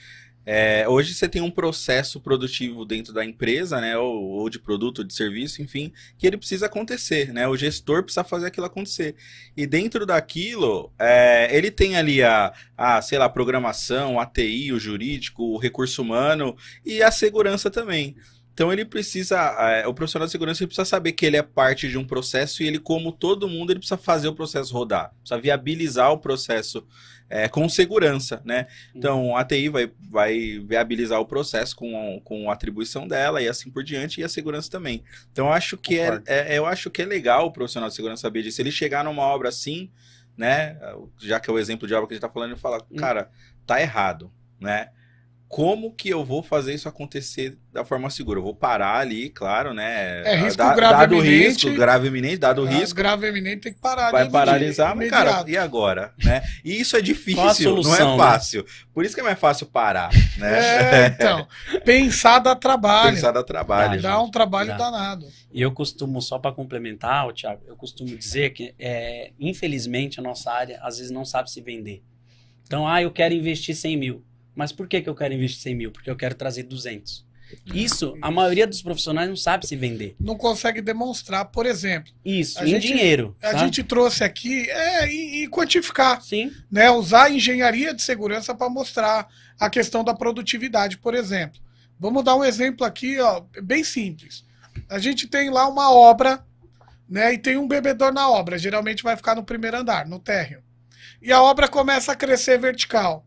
é, hoje você tem um processo produtivo dentro da empresa, né, ou, ou, de produto, de serviço, enfim, que ele precisa acontecer, né, o gestor precisa fazer aquilo acontecer. E dentro daquilo, é, ele tem ali a, a, sei lá, programação, a TI, o jurídico, o recurso humano e a segurança também. Então ele precisa, é, o profissional de segurança precisa saber que ele é parte de um processo e ele, como todo mundo, ele precisa fazer o processo rodar, precisa viabilizar o processo é, com segurança, né? Então, a TI vai, vai viabilizar o processo com, com a atribuição dela e assim por diante, e a segurança também. Então, acho que é, é, eu acho que é legal o profissional de segurança saber disso. Ele chegar numa obra assim, né? Já que é o exemplo de obra que a gente está falando, e falar, hum. cara, tá errado, né? como que eu vou fazer isso acontecer da forma segura? Eu vou parar ali, claro, né? É risco da, grave dado eminente, risco, grave eminente, dado é, risco. Grave eminente tem que parar. Vai paralisar, mas cara, e agora, né? E isso é difícil, solução, não é né? fácil. Né? Por isso que é mais fácil parar, né? É, então, pensar dá trabalho. Pensar dá trabalho. Dá, dá um trabalho dá. danado. E eu costumo só para complementar, Thiago, eu costumo dizer que é, infelizmente a nossa área às vezes não sabe se vender. Então, ah, eu quero investir 100 mil. Mas por que, que eu quero investir 100 mil? Porque eu quero trazer 200. É. Isso, a maioria dos profissionais não sabe se vender. Não consegue demonstrar, por exemplo. Isso, em gente, dinheiro. A sabe? gente trouxe aqui é, e, e, quantificar. Sim. Né, usar a engenharia de segurança para mostrar a questão da produtividade, por exemplo. Vamos dar um exemplo aqui, ó, bem simples. A gente tem lá uma obra, né? E tem um bebedor na obra. Geralmente vai ficar no primeiro andar, no térreo. E a obra começa a crescer vertical.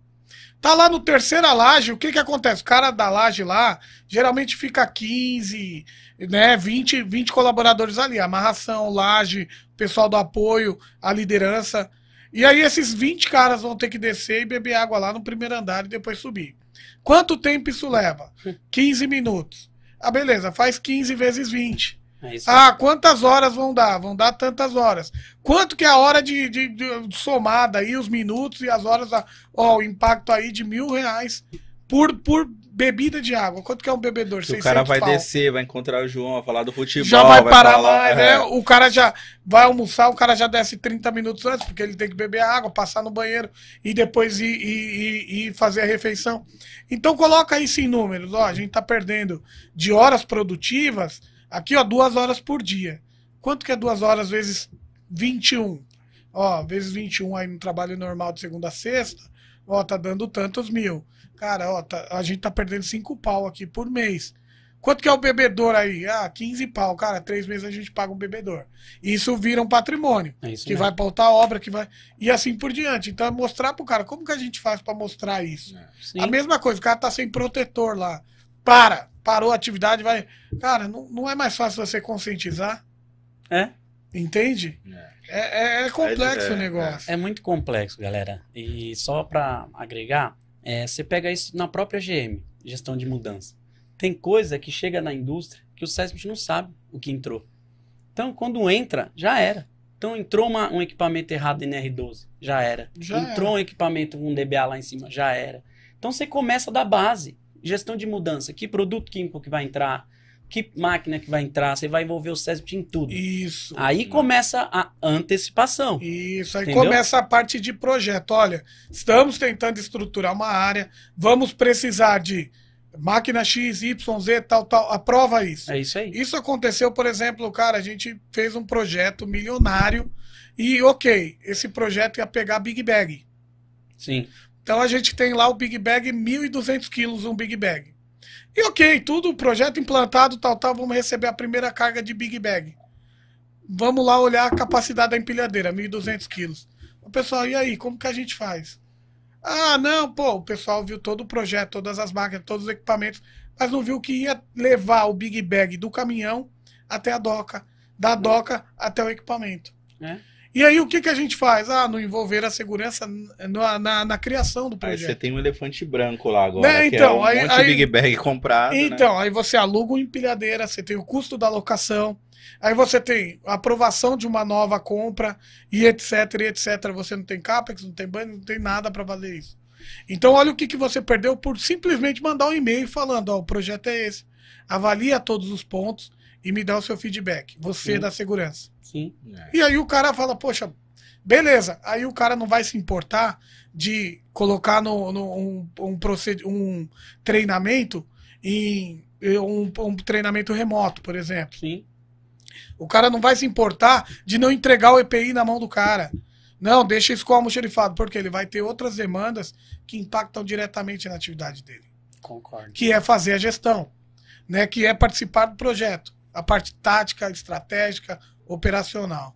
Tá lá no terceira laje, o que que acontece? O cara da laje lá, geralmente fica 15, né, 20, 20 colaboradores ali, amarração, laje, pessoal do apoio, a liderança. E aí esses 20 caras vão ter que descer e beber água lá no primeiro andar e depois subir. Quanto tempo isso leva? 15 minutos. Ah, beleza, faz 15 vezes 20. É ah, quantas horas vão dar? Vão dar tantas horas. Quanto que é a hora de, de, de somada aí, os minutos e as horas? Ó, o impacto aí de mil reais por, por bebida de água. Quanto que é um bebedor? O cara vai pau. descer, vai encontrar o João, vai falar do futebol. Já vai, vai parar falar... mais, é. né? O cara já vai almoçar, o cara já desce 30 minutos antes, porque ele tem que beber água, passar no banheiro e depois ir, ir, ir fazer a refeição. Então coloca isso em números. Ó, a gente tá perdendo de horas produtivas Aqui, ó, duas horas por dia. Quanto que é duas horas vezes 21? Ó, vezes 21 aí no trabalho normal de segunda a sexta, ó, tá dando tantos mil. Cara, ó, tá, a gente tá perdendo cinco pau aqui por mês. Quanto que é o bebedor aí? Ah, 15 pau. Cara, três meses a gente paga um bebedor. Isso vira um patrimônio. É que mesmo. vai pautar a obra, que vai. E assim por diante. Então é mostrar pro cara como que a gente faz para mostrar isso. É, a mesma coisa, o cara tá sem protetor lá para, parou a atividade, vai. Cara, não, não é mais fácil você conscientizar. É? Entende? É, é, é, é complexo é, o é. negócio. É. muito complexo, galera. E só para agregar, é, você pega isso na própria GM, gestão de mudança. Tem coisa que chega na indústria que o SESMIT não sabe o que entrou. Então, quando entra, já era. Então, entrou uma, um equipamento errado em R12, já era. Já entrou era. um equipamento, um DBA lá em cima, já era. Então, você começa da base gestão de mudança, que produto químico que vai entrar, que máquina que vai entrar, você vai envolver o césar em tudo. Isso. Aí começa a antecipação. Isso, aí entendeu? começa a parte de projeto. Olha, estamos tentando estruturar uma área, vamos precisar de máquina X, Y, Z, tal, tal, aprova isso. É isso aí. Isso aconteceu, por exemplo, cara, a gente fez um projeto milionário e, ok, esse projeto ia pegar Big Bag. Sim. Então a gente tem lá o Big Bag, 1.200 quilos um Big Bag. E ok, tudo, projeto implantado, tal, tal, vamos receber a primeira carga de Big Bag. Vamos lá olhar a capacidade da empilhadeira, 1.200 quilos. O pessoal, e aí, como que a gente faz? Ah, não, pô, o pessoal viu todo o projeto, todas as máquinas, todos os equipamentos, mas não viu que ia levar o Big Bag do caminhão até a doca, da doca até o equipamento. É. E aí o que, que a gente faz? Ah, não envolver a segurança na, na, na criação do projeto. Aí você tem um elefante branco lá agora, né? É então, é um aí, monte aí, Big Bag comprado. Né? Então, né? aí você aluga uma empilhadeira, você tem o custo da locação, aí você tem a aprovação de uma nova compra e etc, e etc. Você não tem CAPEX, não tem banho, não tem nada para valer isso. Então, olha o que, que você perdeu por simplesmente mandar um e-mail falando, ó, oh, o projeto é esse. Avalia todos os pontos e me dá o seu feedback. Você Sim. da segurança. Sim. E aí o cara fala, poxa, beleza. Aí o cara não vai se importar de colocar no, no um, um, proced... um treinamento em um, um, treinamento remoto, por exemplo. Sim. O cara não vai se importar de não entregar o EPI na mão do cara. Não, deixa isso com o almoxerifado, porque ele vai ter outras demandas que impactam diretamente na atividade dele. Concordo. Que é fazer a gestão, né? Que é participar do projeto a parte tática, estratégica, operacional.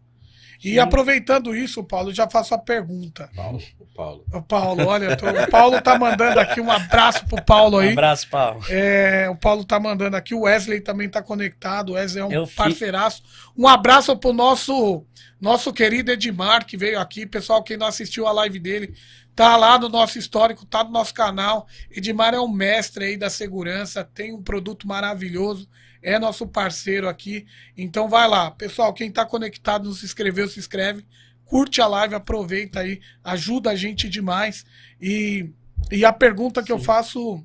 E Sim. aproveitando isso, Paulo, já faço a pergunta. Paulo, o Paulo. O Paulo, olha, tô, o Paulo tá mandando aqui um abraço pro Paulo aí. Um abraço, Paulo. É, o Paulo tá mandando aqui, o Wesley também tá conectado, o Wesley é um Eu parceiraço. Um abraço pro nosso nosso querido Edmar, que veio aqui. Pessoal, quem não assistiu a live dele, tá lá no nosso histórico, tá no nosso canal. Edmar é um mestre aí da segurança, tem um produto maravilhoso é nosso parceiro aqui. Então vai lá. Pessoal, quem está conectado, não se inscreveu, se inscreve. Curte a live, aproveita aí, ajuda a gente demais. E, e a pergunta que Sim. eu faço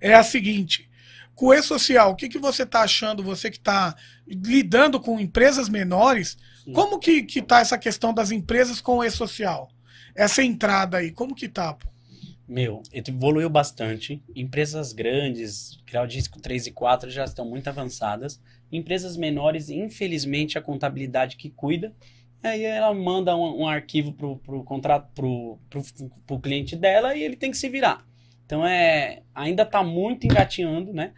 é a seguinte. com e Social, o que, que você está achando, você que está lidando com empresas menores, Sim. como que está que tá essa questão das empresas com o E-Social? Essa entrada aí, como que tá? Pô? meu, evoluiu bastante. Empresas grandes, grau de 3 e 4 já estão muito avançadas. Empresas menores, infelizmente, a contabilidade que cuida. Aí ela manda um, um arquivo para pro contrato pro, pro, pro cliente dela e ele tem que se virar. Então é ainda está muito engatinhando, né?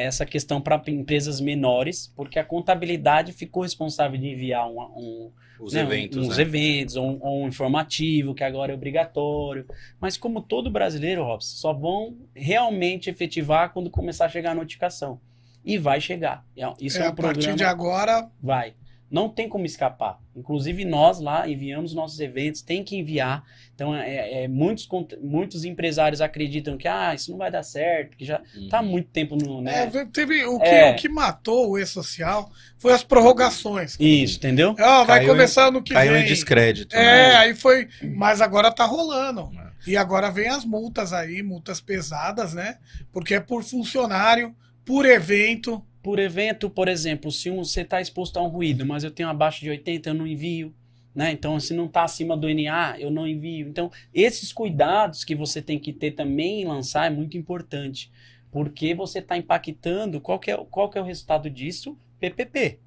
essa questão para empresas menores, porque a contabilidade ficou responsável de enviar um, um os né, eventos, os uns né? eventos, um, um, informativo que agora é obrigatório. Mas como todo brasileiro, Robson, só vão realmente efetivar quando começar a chegar a notificação. E vai chegar. É, isso é, é um a partir de agora. Vai. Não tem como escapar. Inclusive, nós lá enviamos nossos eventos, tem que enviar. Então, é, é, é muitos, muitos empresários acreditam que ah, isso não vai dar certo, que já está uhum. Tá muito tempo no. Né? É, teve, o, que, é. o que matou o E-Social foi as prorrogações. Isso, entendeu? Ah, vai caiu começar em, no que caiu vem. Caiu em descrédito. É, né? aí foi. Mas agora tá rolando. É. E agora vem as multas aí, multas pesadas, né? Porque é por funcionário, por evento por evento, por exemplo, se um, você está exposto a um ruído, mas eu tenho abaixo de 80, eu não envio. Né? Então, se não está acima do NA, eu não envio. Então, esses cuidados que você tem que ter também em lançar é muito importante, porque você está impactando. Qual que, é, qual que é o resultado disso? PPP.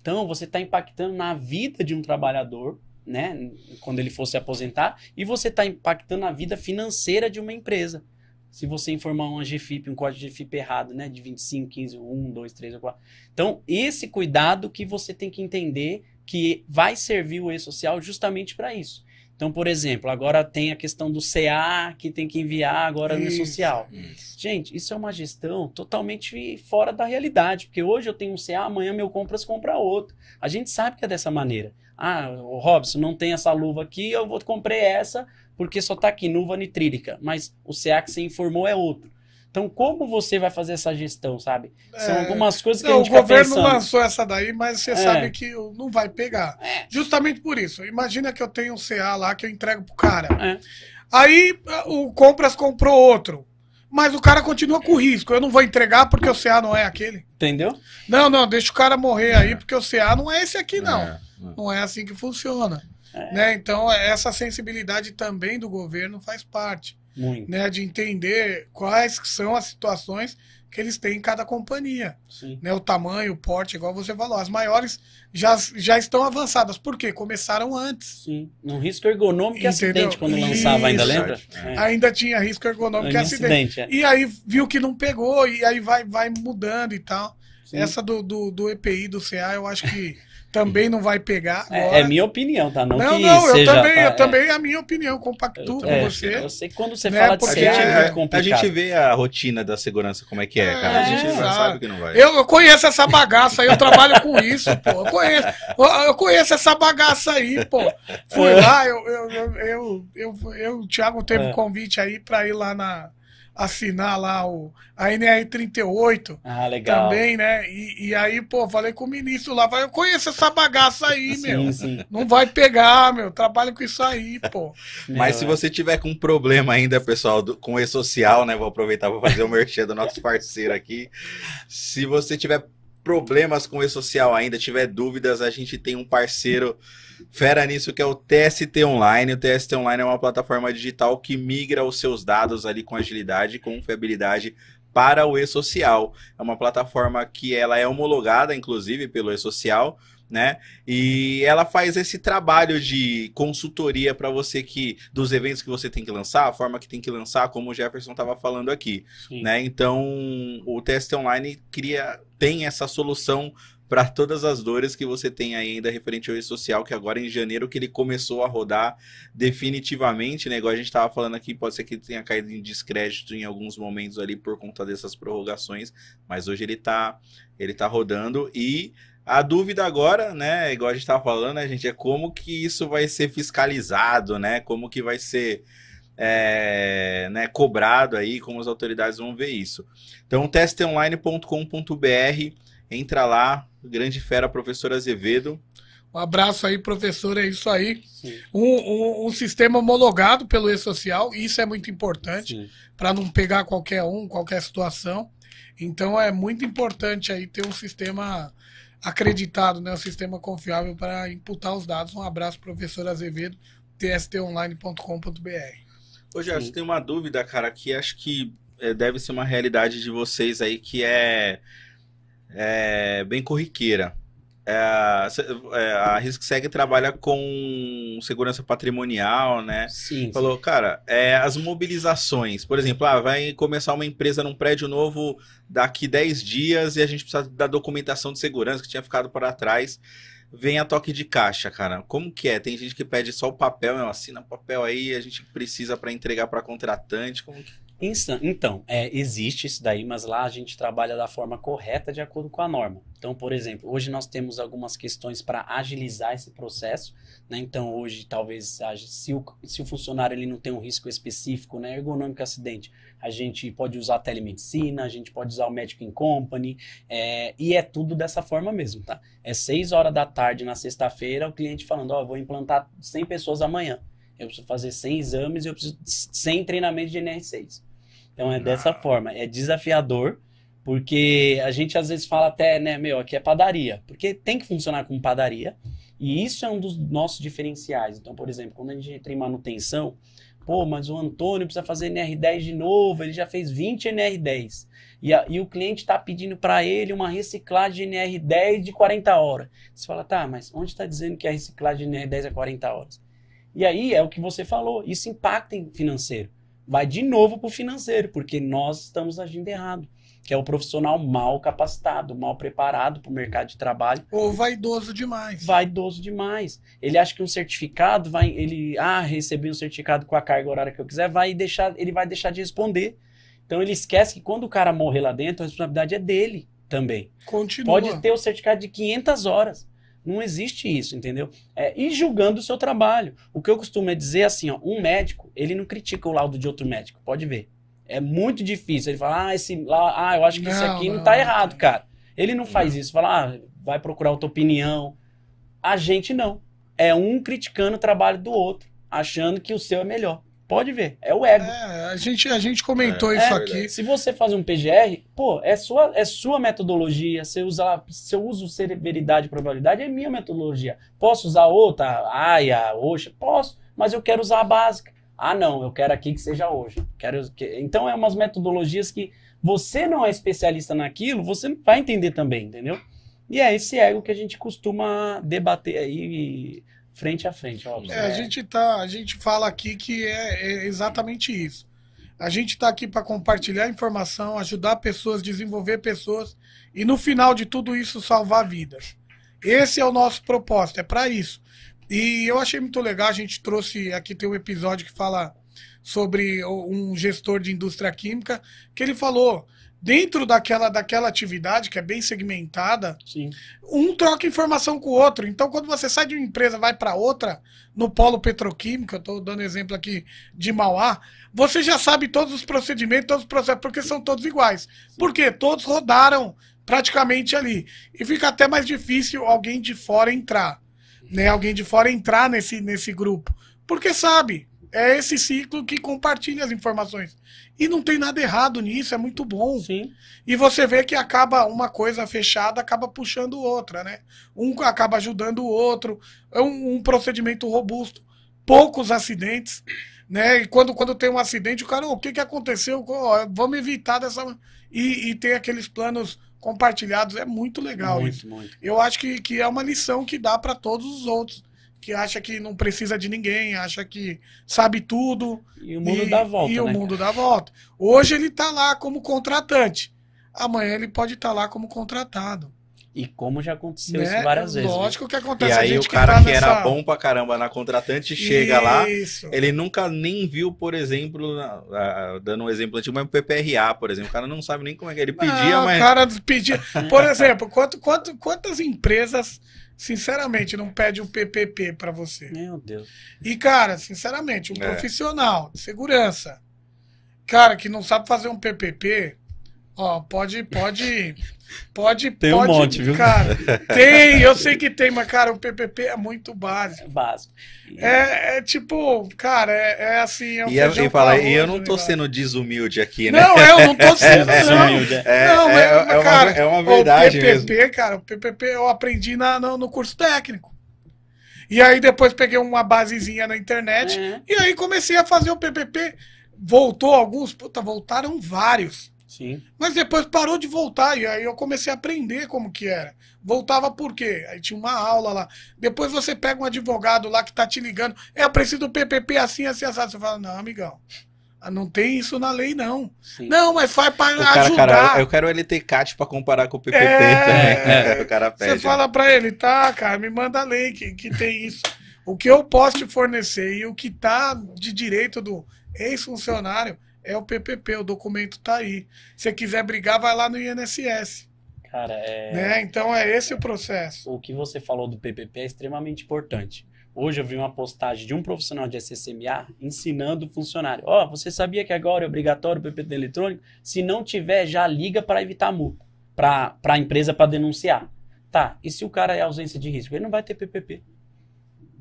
Então, você está impactando na vida de um trabalhador, né? quando ele for se aposentar, e você está impactando na vida financeira de uma empresa se você informar uma GFIP, um código de GFIP errado, né? De 25, 15, 1, 2, 3 ou 4. Então, esse cuidado que você tem que entender que vai servir o e-social justamente para isso. Então, por exemplo, agora tem a questão do CA que tem que enviar agora isso, no social. Isso. Gente, isso é uma gestão totalmente fora da realidade, porque hoje eu tenho um CA, amanhã meu compras compra outro. A gente sabe que é dessa maneira. Ah, o Robson não tem essa luva aqui, eu vou comprei essa, porque só está aqui nuva nitrílica, mas o CA que você informou é outro. Então, como você vai fazer essa gestão, sabe? São é, algumas coisas que não, a gente O governo pensando. lançou essa daí, mas você é. sabe que não vai pegar. É. Justamente por isso. Imagina que eu tenho um CA lá que eu entrego pro cara. É. Aí o Compras comprou outro. Mas o cara continua com risco. Eu não vou entregar porque o CA não é aquele. Entendeu? Não, não, deixa o cara morrer aí, é. porque o CA não é esse aqui, não. É, não é assim que funciona. É. Né? Então, essa sensibilidade também do governo faz parte. Muito. Né? De entender quais são as situações que eles têm em cada companhia. Né? O tamanho, o porte, igual você falou. As maiores já, já estão avançadas. Por quê? Começaram antes. Sim. Um risco ergonômico e acidente quando lançava, ainda lembra? É. Ainda tinha risco ergonômico e acidente. acidente é. E aí viu que não pegou, e aí vai, vai mudando e tal. Sim. Essa do, do, do EPI, do CA, eu acho que também não vai pegar. É, é, minha opinião, tá? Não, não, não eu também, tá, eu é... também é a minha opinião, compacto com é, você. Eu sei que quando você né, fala de porque é, muito complicado. A gente vê a rotina da segurança, como é que é, é cara. A gente não sabe que não vai. Eu, eu conheço essa bagaça aí, eu trabalho com isso, pô. Eu conheço, eu, eu conheço essa bagaça aí, pô. Fui é. lá, eu, eu, eu, eu, eu, eu, eu o Thiago teve um convite aí pra ir lá na assinar lá o, a NR38. Ah, legal. Também, né? E, e, aí, pô, falei com o ministro lá, falei, eu conheço essa bagaça aí, sim, meu. Sim. Não vai pegar, meu, trabalho com isso aí, pô. Mas se é. você tiver com um problema ainda, pessoal, do, com E-Social, né? Vou aproveitar para fazer o merchan do nosso parceiro aqui. Se você tiver problemas com o E-Social ainda, tiver dúvidas, a gente tem um parceiro fera nisso que é o TST Online. O TST Online é uma plataforma digital que migra os seus dados ali com agilidade e confiabilidade para o e-social. É uma plataforma que ela é homologada, inclusive, pelo e-social, né? E ela faz esse trabalho de consultoria para você que dos eventos que você tem que lançar, a forma que tem que lançar, como o Jefferson estava falando aqui, Sim. né? Então, o TST online cria tem essa solução para todas as dores que você tem ainda referente ao e social, que agora em janeiro que ele começou a rodar definitivamente, né? Igual a gente estava falando aqui, pode ser que tenha caído em descrédito em alguns momentos ali por conta dessas prorrogações, mas hoje ele está ele tá rodando e a dúvida agora, né, igual a gente estava falando, né, gente, é como que isso vai ser fiscalizado, né? Como que vai ser é, né, cobrado aí, como as autoridades vão ver isso. Então, testeonline.com.br, entra lá, grande fera, professora Azevedo. Um abraço aí, professor, é isso aí. Um, um, um, sistema homologado pelo E-Social, isso é muito importante, para não pegar qualquer um, qualquer situação. Então é muito importante aí ter um sistema acreditado, né? um sistema confiável para imputar os dados. Um abraço, professor Azevedo, tstonline.com.br. Ô, Gerson, tem uma dúvida, cara, que acho que eh, deve ser uma realidade de vocês aí, que é é, bem corriqueira. É, é a Segue trabalha com segurança patrimonial, né? Sim. Falou, sim. cara, é, as mobilizações, por exemplo, ah, vai começar uma empresa num prédio novo daqui 10 dias e a gente precisa da documentação de segurança que tinha ficado para trás. Vem a toque de caixa, cara. Como que é? Tem gente que pede só o papel, meu, assina o papel aí, a gente precisa para entregar para contratante. Como que então, é, existe isso daí, mas lá a gente trabalha da forma correta de acordo com a norma. Então, por exemplo, hoje nós temos algumas questões para agilizar esse processo. Né? Então, hoje, talvez, se o, se o, funcionário ele não tem um risco específico, né, ergonômico acidente, a gente pode usar a telemedicina, a gente pode usar o médico in company, é, e é tudo dessa forma mesmo, tá? É 6 horas da tarde na sexta-feira, o cliente falando, ó, oh, vou implantar 100 pessoas amanhã. Eu preciso fazer 100 exames, e eu preciso 100 treinamentos de NR6. Então é dessa ah. forma, é desafiador, porque a gente às vezes fala até, né, meu, aqui é padaria, porque tem que funcionar como padaria, e isso é um dos nossos diferenciais. Então, por exemplo, quando a gente entra em manutenção, pô, mas o Antônio precisa fazer NR10 de novo, ele já fez 20 NR10. E, a, e o cliente está pedindo para ele uma reciclagem de NR10 de 40 horas. Você fala, tá, mas onde está dizendo que a reciclagem de NR10 é 40 horas? E aí é o que você falou, isso impacta em financeiro vai de novo para o financeiro, porque nós estamos agindo errado. Que é o profissional mal capacitado, mal preparado para o mercado de trabalho. Ou vaidoso demais. Vaidoso demais. Ele acha que um certificado vai. Ele. Ah, recebi um certificado com a carga horária que eu quiser, vai deixar, ele vai deixar de responder. Então ele esquece que quando o cara morrer lá dentro, a responsabilidade é dele também. Continua. Pode ter o certificado de 500 horas. Não existe isso, entendeu? É, e julgando o seu trabalho. O que eu costumo é dizer assim, ó, um médico, ele não critica o laudo de outro médico, pode ver. É muito difícil. Ele fala, ah, esse, ah eu acho que não, isso aqui não, está errado, cara. Ele não faz não. isso. Fala, ah, vai procurar outra opinião. A gente não. É um criticando o trabalho do outro, achando que o seu é melhor. Pode ver, é o ego. É, a gente, a gente comentou é, isso é, aqui. Se você faz um PGR, pô, é sua, é sua metodologia. Se eu, usar, se eu uso severidade e probabilidade, é minha metodologia. Posso usar outra, AIA, OXA? Posso, mas eu quero usar a básica. Ah, não, eu quero aqui que seja hoje. Quero que... Então, é umas metodologias que você não é especialista naquilo, você vai entender também, entendeu? E é esse ego que a gente costuma debater aí frente a frente. Óbvio. É, a gente tá, a gente fala aqui que é, é exatamente isso. A gente está aqui para compartilhar informação, ajudar pessoas, desenvolver pessoas e no final de tudo isso salvar vidas. Esse é o nosso propósito, é para isso. E eu achei muito legal, a gente trouxe aqui tem um episódio que fala sobre um gestor de indústria química, que ele falou dentro daquela, daquela atividade que é bem segmentada, Sim. um troca informação com o outro. Então, quando você sai de uma empresa vai para outra, no polo petroquímico, eu estou dando exemplo aqui de Mauá, você já sabe todos os procedimentos, todos os processos, porque são todos iguais. Por quê? Todos rodaram praticamente ali. E fica até mais difícil alguém de fora entrar. Né? Alguém de fora entrar nesse, nesse grupo. Porque sabe, é esse ciclo que compartilha as informações. E não tem nada errado nisso, é muito bom. Sim. E você vê que acaba uma coisa fechada, acaba puxando outra, né? Um acaba ajudando o outro. É um, um procedimento robusto. Poucos acidentes, né? E quando, quando tem um acidente, o cara, oh, o que, que aconteceu? Oh, vamos evitar dessa. E, e tem aqueles planos compartilhados, é muito legal muito, isso. Muito. Eu acho que, que é uma lição que dá para todos os outros que acha que não precisa de ninguém, acha que sabe tudo. E o mundo e, dá volta. E né, o mundo dá volta. Hoje ele está lá como contratante. Amanhã ele pode estar tá lá como contratado. E como já aconteceu né? isso várias vezes. Né? Lógico né? que acontece. E aí o cara que, tá que nessa... era bom pra caramba na contratante chega isso. lá, ele nunca nem viu, por exemplo, na, na, dando um exemplo antigo, mas o PPRA, por exemplo, o cara não sabe nem como é que ele pedia, não, mas... o cara pedia... Por exemplo, quanto, quanto, quantas empresas sinceramente, não pede um PPP para você. Meu Deus. E, cara, sinceramente, um é. profissional de segurança, cara, que não sabe fazer um PPP, Ó, pode, pode, pode, tem pode, um monte, viu? Cara, tem, eu sei que tem, mas cara, o PPP é muito básico. É básico. É, é tipo, cara, é, é assim. É um e é, eu, eu, falar, eu não tô sendo desumilde aqui, né? Não, é, eu não tô é, sendo desumilde. não, é, uma, cara, é uma verdade. O PPP, mesmo. cara, o PPP eu aprendi na, no, no curso técnico. E aí depois peguei uma basezinha na internet uhum. e aí comecei a fazer o PPP. Voltou alguns, puta, voltaram vários. Sim. Mas depois parou de voltar e aí eu comecei a aprender como que era. Voltava por quê? Aí tinha uma aula lá. Depois você pega um advogado lá que tá te ligando. É, eu preciso do PPP assim, assim, assim Você fala, não, amigão. Ah, não tem isso na lei, não. Sim. Não, mas faz para ajudar. Cara, eu quero LTCAT para comparar com o PPP é, também. É. o cara pede. Você fala para ele, tá, cara, me manda a lei que, que tem isso. o que eu posso te fornecer e o que tá de direito do ex-funcionário é o PPP, o documento tá aí. Se quiser brigar, vai lá no INSS. Cara, é... Né? Então é esse o processo. O que você falou do PPP é extremamente importante. Hoje eu vi uma postagem de um profissional de SSMA ensinando o funcionário. Ó, oh, você sabia que agora é obrigatório o PPT eletrônico? Se não tiver, já liga para evitar multa, para a empresa para denunciar. Tá, e se o cara é ausência de risco? Ele não vai ter PPP.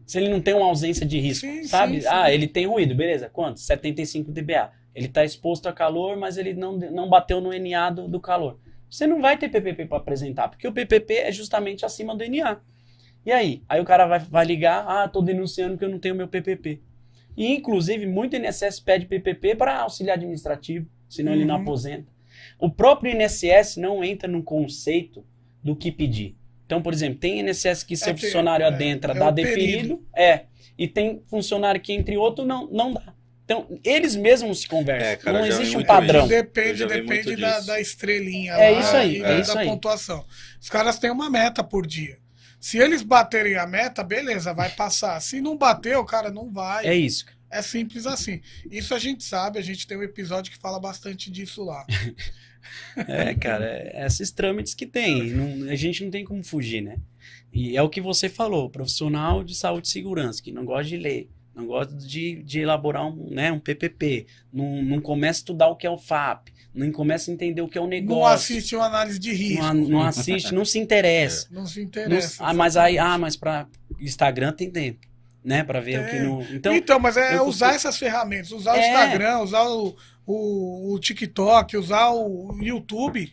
Se ele não tem uma ausência de risco, sim, sabe? Sim, sim. Ah, ele tem ruído, beleza. Quanto? 75 dBA. Ele está exposto a calor, mas ele não, não bateu no NA do, do calor. Você não vai ter PPP para apresentar, porque o PPP é justamente acima do NA. E aí? Aí o cara vai, vai ligar, ah, estou denunciando que eu não tenho meu PPP. E, inclusive, muito INSS pede PPP para auxiliar administrativo, senão uhum. ele não uhum. aposenta. O próprio INSS não entra no conceito do que pedir. Então, por exemplo, tem INSS que seu é funcionário que, é, adentra, é, dá é deferido, é. E tem funcionário que entre outro não, não dá. Então, eles mesmos se conversam. É, cara, não existe um padrão. Depende, depende da, da, estrelinha. É lá, isso aí. É, isso da aí. pontuação. Os caras têm uma meta por dia. Se eles baterem a meta, beleza, vai passar. Se não bater, o cara não vai. É isso. É simples assim. Isso a gente sabe, a gente tem um episódio que fala bastante disso lá. É, cara, é esses trâmites que tem. Não, a gente não tem como fugir, né? E é o que você falou, profissional de saúde e segurança, que não gosta de ler, não gosta de, de elaborar um, né, um PPP, não, não começa a estudar o que é o FAP, não começa a entender o que é o negócio. Não assiste uma análise de risco. Não, não assiste, não se interessa. É, não se interessa. Não, ah, mas aí, ah, mas para Instagram tem tempo né? Para ver é. o que é. não. Então, então mas é usar essas ferramentas, usar é. o Instagram, usar o, o, o, TikTok, usar o YouTube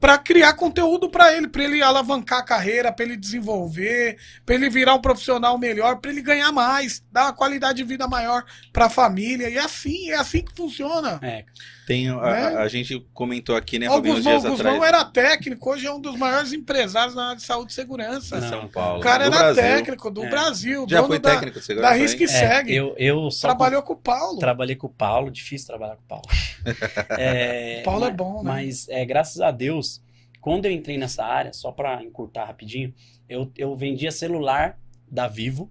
para criar conteúdo para ele, para ele alavancar a carreira, para ele desenvolver, para ele virar um profissional melhor, para ele ganhar mais, dar uma qualidade de vida maior para a família. E é assim, é assim que funciona. É. Tem, a, né? a, gente comentou aqui, né, alguns dias atrás. O Guzmão era técnico, hoje é um dos maiores empresários na área de saúde e segurança. São Paulo. O cara do era Brasil. técnico do é. Brasil. Já foi técnico, da, da Risque é, Segue. Eu, eu Trabalhou com, com, o Paulo. Trabalhei com o Paulo, difícil trabalhar com o Paulo. é, o Paulo é mas, é bom, né? Mas, é, graças a Deus, quando eu entrei nessa área, só para encurtar rapidinho, eu, eu vendia celular da Vivo,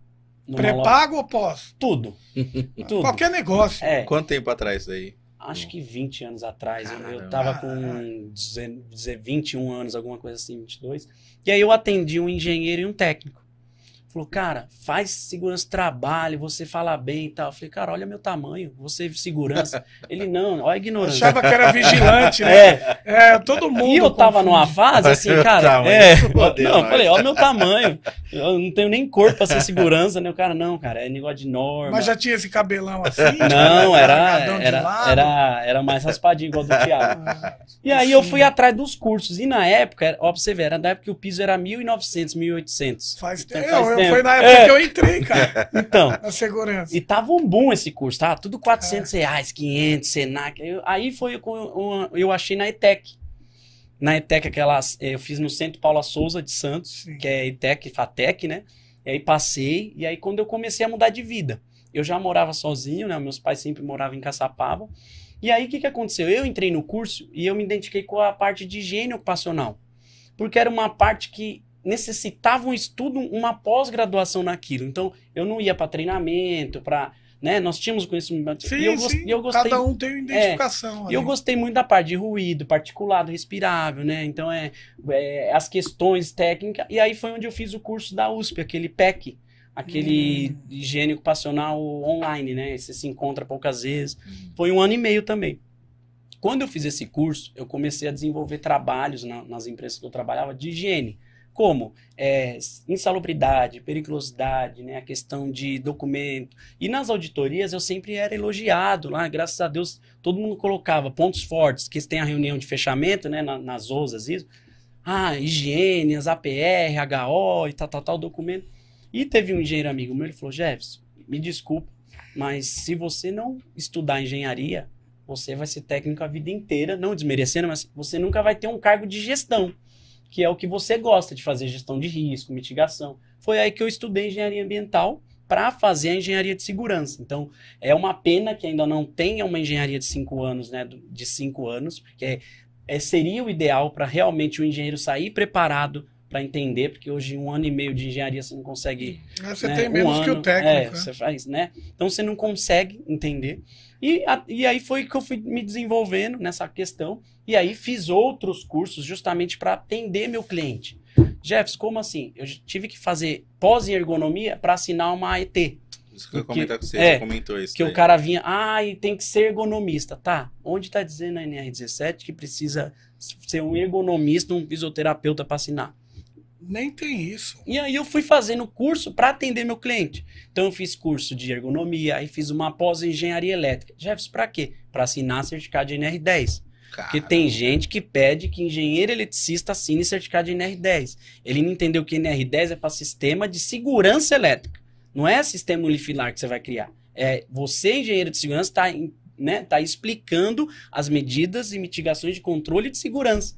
Pré-pago ou pós? Tudo. Tudo. Qualquer negócio. É. Quanto tempo atrás aí? acho hum. que 20 anos atrás. Caramba. Eu estava com 21 anos, alguma coisa assim, 22. E aí eu atendi um engenheiro e um técnico. Falou, cara, faz segurança, trabalho, você fala bem e tal. Eu falei, cara, olha meu tamanho, você segurança. Ele, não, olha a ignorância. Eu achava que era vigilante, né? É, é todo mundo. E eu confunde. tava numa fase assim, cara. é, poder, não, eu falei, olha meu tamanho. Eu não tenho nem corpo pra ser segurança, né? O cara, não, cara, é negócio de norma. Mas já tinha esse cabelão assim? Não, era, era, era, era mais raspadinho, igual do Thiago. Ah, e aí sim. eu fui atrás dos cursos. E na época, ó, pra você ver, era na época que o piso era 1.900, 1.800. Faz então, tempo. Então, faz tempo. Foi na época é. que eu entrei, cara. Então. Na segurança. E tava um boom esse curso, tá? Tudo 400 é. reais, 500, Senac. Eu, aí foi eu, eu achei na ETEC. Na ETEC, aquela. Eh, eu fiz no Centro Paula Souza de Santos, Sim. que é ETEC, FATEC, né? E aí passei. E aí, quando eu comecei a mudar de vida, eu já morava sozinho, né? Meus pais sempre moravam em Caçapava. E aí, o que, que aconteceu? Eu entrei no curso e eu me identifiquei com a parte de higiene ocupacional. Porque era uma parte que necessitava um estudo, uma pós-graduação naquilo. Então, eu não ia para treinamento, para né? Nós tínhamos conhecimento. Sim, e eu, sim. eu gostei, Cada um tem uma é. identificação. É, e eu gostei muito da parte de ruído, particulado, respirável, né? Então é, é, as questões técnicas. E aí foi onde eu fiz o curso da USP, aquele PEC, aquele hum. higiênico passional online, né? Você se encontra poucas vezes. Hum. Foi um ano e meio também. Quando eu fiz esse curso, eu comecei a desenvolver trabalhos na, nas empresas que eu trabalhava de higiene como é, insalubridade, periculosidade, né, a questão de documento. E nas auditorias eu sempre era elogiado lá, graças a Deus todo mundo colocava pontos fortes, que tem a reunião de fechamento, né, na, nas OSAs, isso. Ah, higiene, as APR, HO e tal, tal, tal, documento. E teve um engenheiro amigo meu, ele falou, Jefferson, me desculpe mas se você não estudar engenharia, você vai ser técnico a vida inteira, não desmerecendo, mas você nunca vai ter um cargo de gestão que é o que você gosta de fazer, gestão de risco, mitigação. Foi aí que eu estudei engenharia ambiental para fazer a engenharia de segurança. Então, é uma pena que ainda não tenha uma engenharia de cinco anos, né? De cinco anos, porque é, seria o ideal para realmente o engenheiro sair preparado para entender, porque hoje um ano e meio de engenharia você não consegue. Você né, tem um menos ano, que o é, técnico. É, né? Você faz, né? Então você não consegue entender. E, a, e aí foi que eu fui me desenvolvendo nessa questão. E aí fiz outros cursos justamente para atender meu cliente. Jeffs, como assim? Eu tive que fazer pós em ergonomia para assinar uma AET. Isso que eu ia comentar com você, é, você comentou isso. Que daí. o cara vinha, ah, e tem que ser ergonomista. Tá, onde está dizendo a NR17 que precisa ser um ergonomista, um fisioterapeuta para assinar? Nem tem isso. E aí eu fui fazendo curso para atender meu cliente. Então eu fiz curso de ergonomia, aí fiz uma pós em engenharia elétrica. Jefferson, para quê? Para assinar certificado de NR10. Cara. Porque tem gente que pede que engenheiro eletricista assine certificado de NR10. Ele não entendeu que NR10 é para sistema de segurança elétrica. Não é sistema unifilar que você vai criar. É você, engenheiro de segurança, está né, tá explicando as medidas e mitigações de controle de segurança.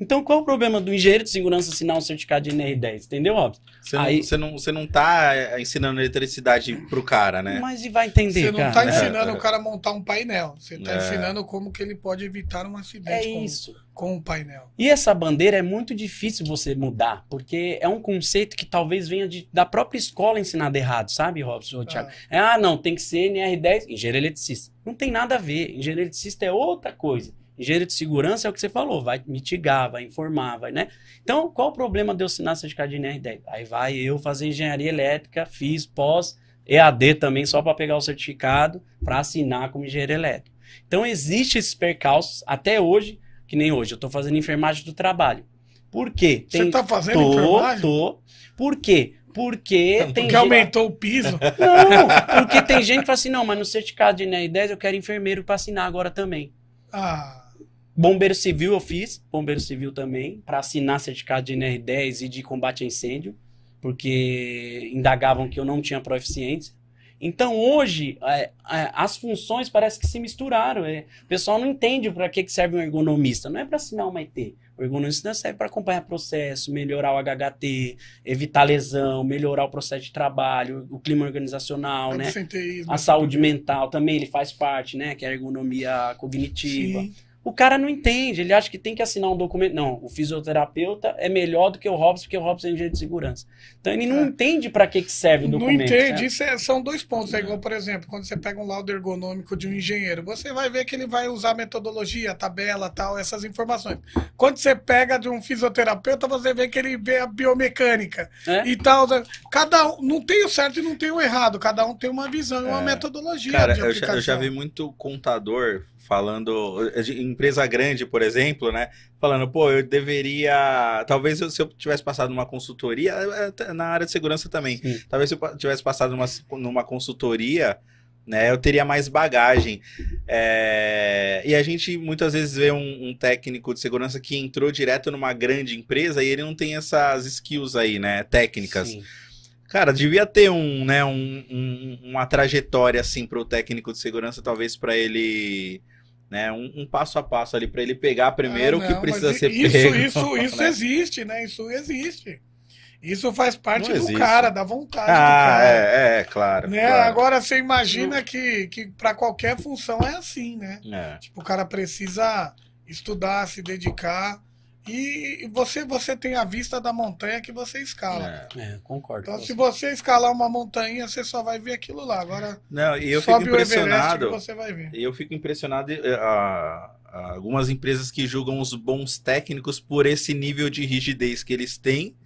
Então, qual é o problema do engenheiro de segurança assinar um certificado de NR10? Entendeu, Robson? Você, Aí... não, está não tá eh, ensinando eletricidade pro cara, né? Mas e vai entender, Você não cara. tá é. ensinando é. o cara a montar um painel. Você tá é. ensinando como que ele pode evitar um acidente é com, isso. com um painel. E essa bandeira é muito difícil você mudar, porque é um conceito que talvez venha de, da própria escola ensinada errado, sabe, Robson é. ah, não, tem que ser NR10, engenheiro eletricista. Não tem nada a ver. Engenheiro eletricista é outra coisa. Engenheiro de segurança é o que você falou, vai mitigar, vai informar, vai, né? Então, qual o problema de eu assinar certificado de NR10? Aí vai eu fazer engenharia elétrica, fiz pós, EAD também, só para pegar o certificado, para assinar como engenheiro elétrico. Então, existe esses percalços, até hoje, que nem hoje, eu estou fazendo enfermagem do trabalho. Por quê? Tem... Você está fazendo tô, enfermagem? Tô. Por quê? Porque não, tem Porque gente... aumentou o piso? Não, porque tem gente que fala assim, não, mas no certificado de NR10 eu quero enfermeiro para assinar agora também. Ah... Bombeiro Civil eu fiz, Bombeiro Civil também, para assinar certificado de NR10 e de combate a incêndio, porque indagavam que eu não tinha proficiência. Então hoje é, é, as funções parece que se misturaram. É. O pessoal não entende para que, que serve um ergonomista. Não é para assinar uma IT. O ergonomista serve para acompanhar processo, melhorar o HHT, evitar lesão, melhorar o processo de trabalho, o clima organizacional, é né? a né? saúde mental também ele faz parte, né? Que é a ergonomia cognitiva. Sim. O cara não entende, ele acha que tem que assinar um documento. Não, o fisioterapeuta é melhor do que o Robson, porque o Robson é engenheiro de segurança. Então ele não é. entende para que, que serve o documento. Não entende, né? isso é, são dois pontos. É uhum. igual, por exemplo, quando você pega um laudo ergonômico de um engenheiro, você vai ver que ele vai usar metodologia, tabela, tal, essas informações. Quando você pega de um fisioterapeuta, você vê que ele vê a biomecânica é? e tal. Cada um, não tem o certo e não tem o errado, cada um tem uma visão e uma é. metodologia. Cara, eu já, eu já vi muito contador falando eh, empresa grande, por exemplo, né? Falando, pô, eu deveria, talvez eu, se eu tivesse passado numa consultoria eh, eh, na área de segurança também, Sim. talvez se eu tivesse passado numa, numa consultoria, né? Eu teria mais bagagem. É... E a gente muitas vezes vê um, um, técnico de segurança que entrou direto numa grande empresa e ele não tem essas skills aí, né? Técnicas. Sim. Cara, devia ter um, né, um, um uma trajetória assim para o técnico de segurança, talvez para ele né? Um, um passo a passo ali para ele pegar primeiro ah, não, o que precisa ser isso, pego. Isso, né? isso né? existe, né? Isso existe. Isso faz parte do cara, da vontade ah, do cara. É, é, é claro, né? claro. Agora você imagina que, que para qualquer função é assim, né? É. Tipo, o cara precisa estudar, se dedicar e você, você tem a vista da montanha que você escala. É, é, concordo. Então, se você escalar uma montanha, você só vai ver aquilo lá. Agora, Não, e eu fico impressionado. você vai ver. Eu fico impressionado. Eh, a, a algumas empresas que julgam os bons técnicos por esse nível de rigidez que eles têm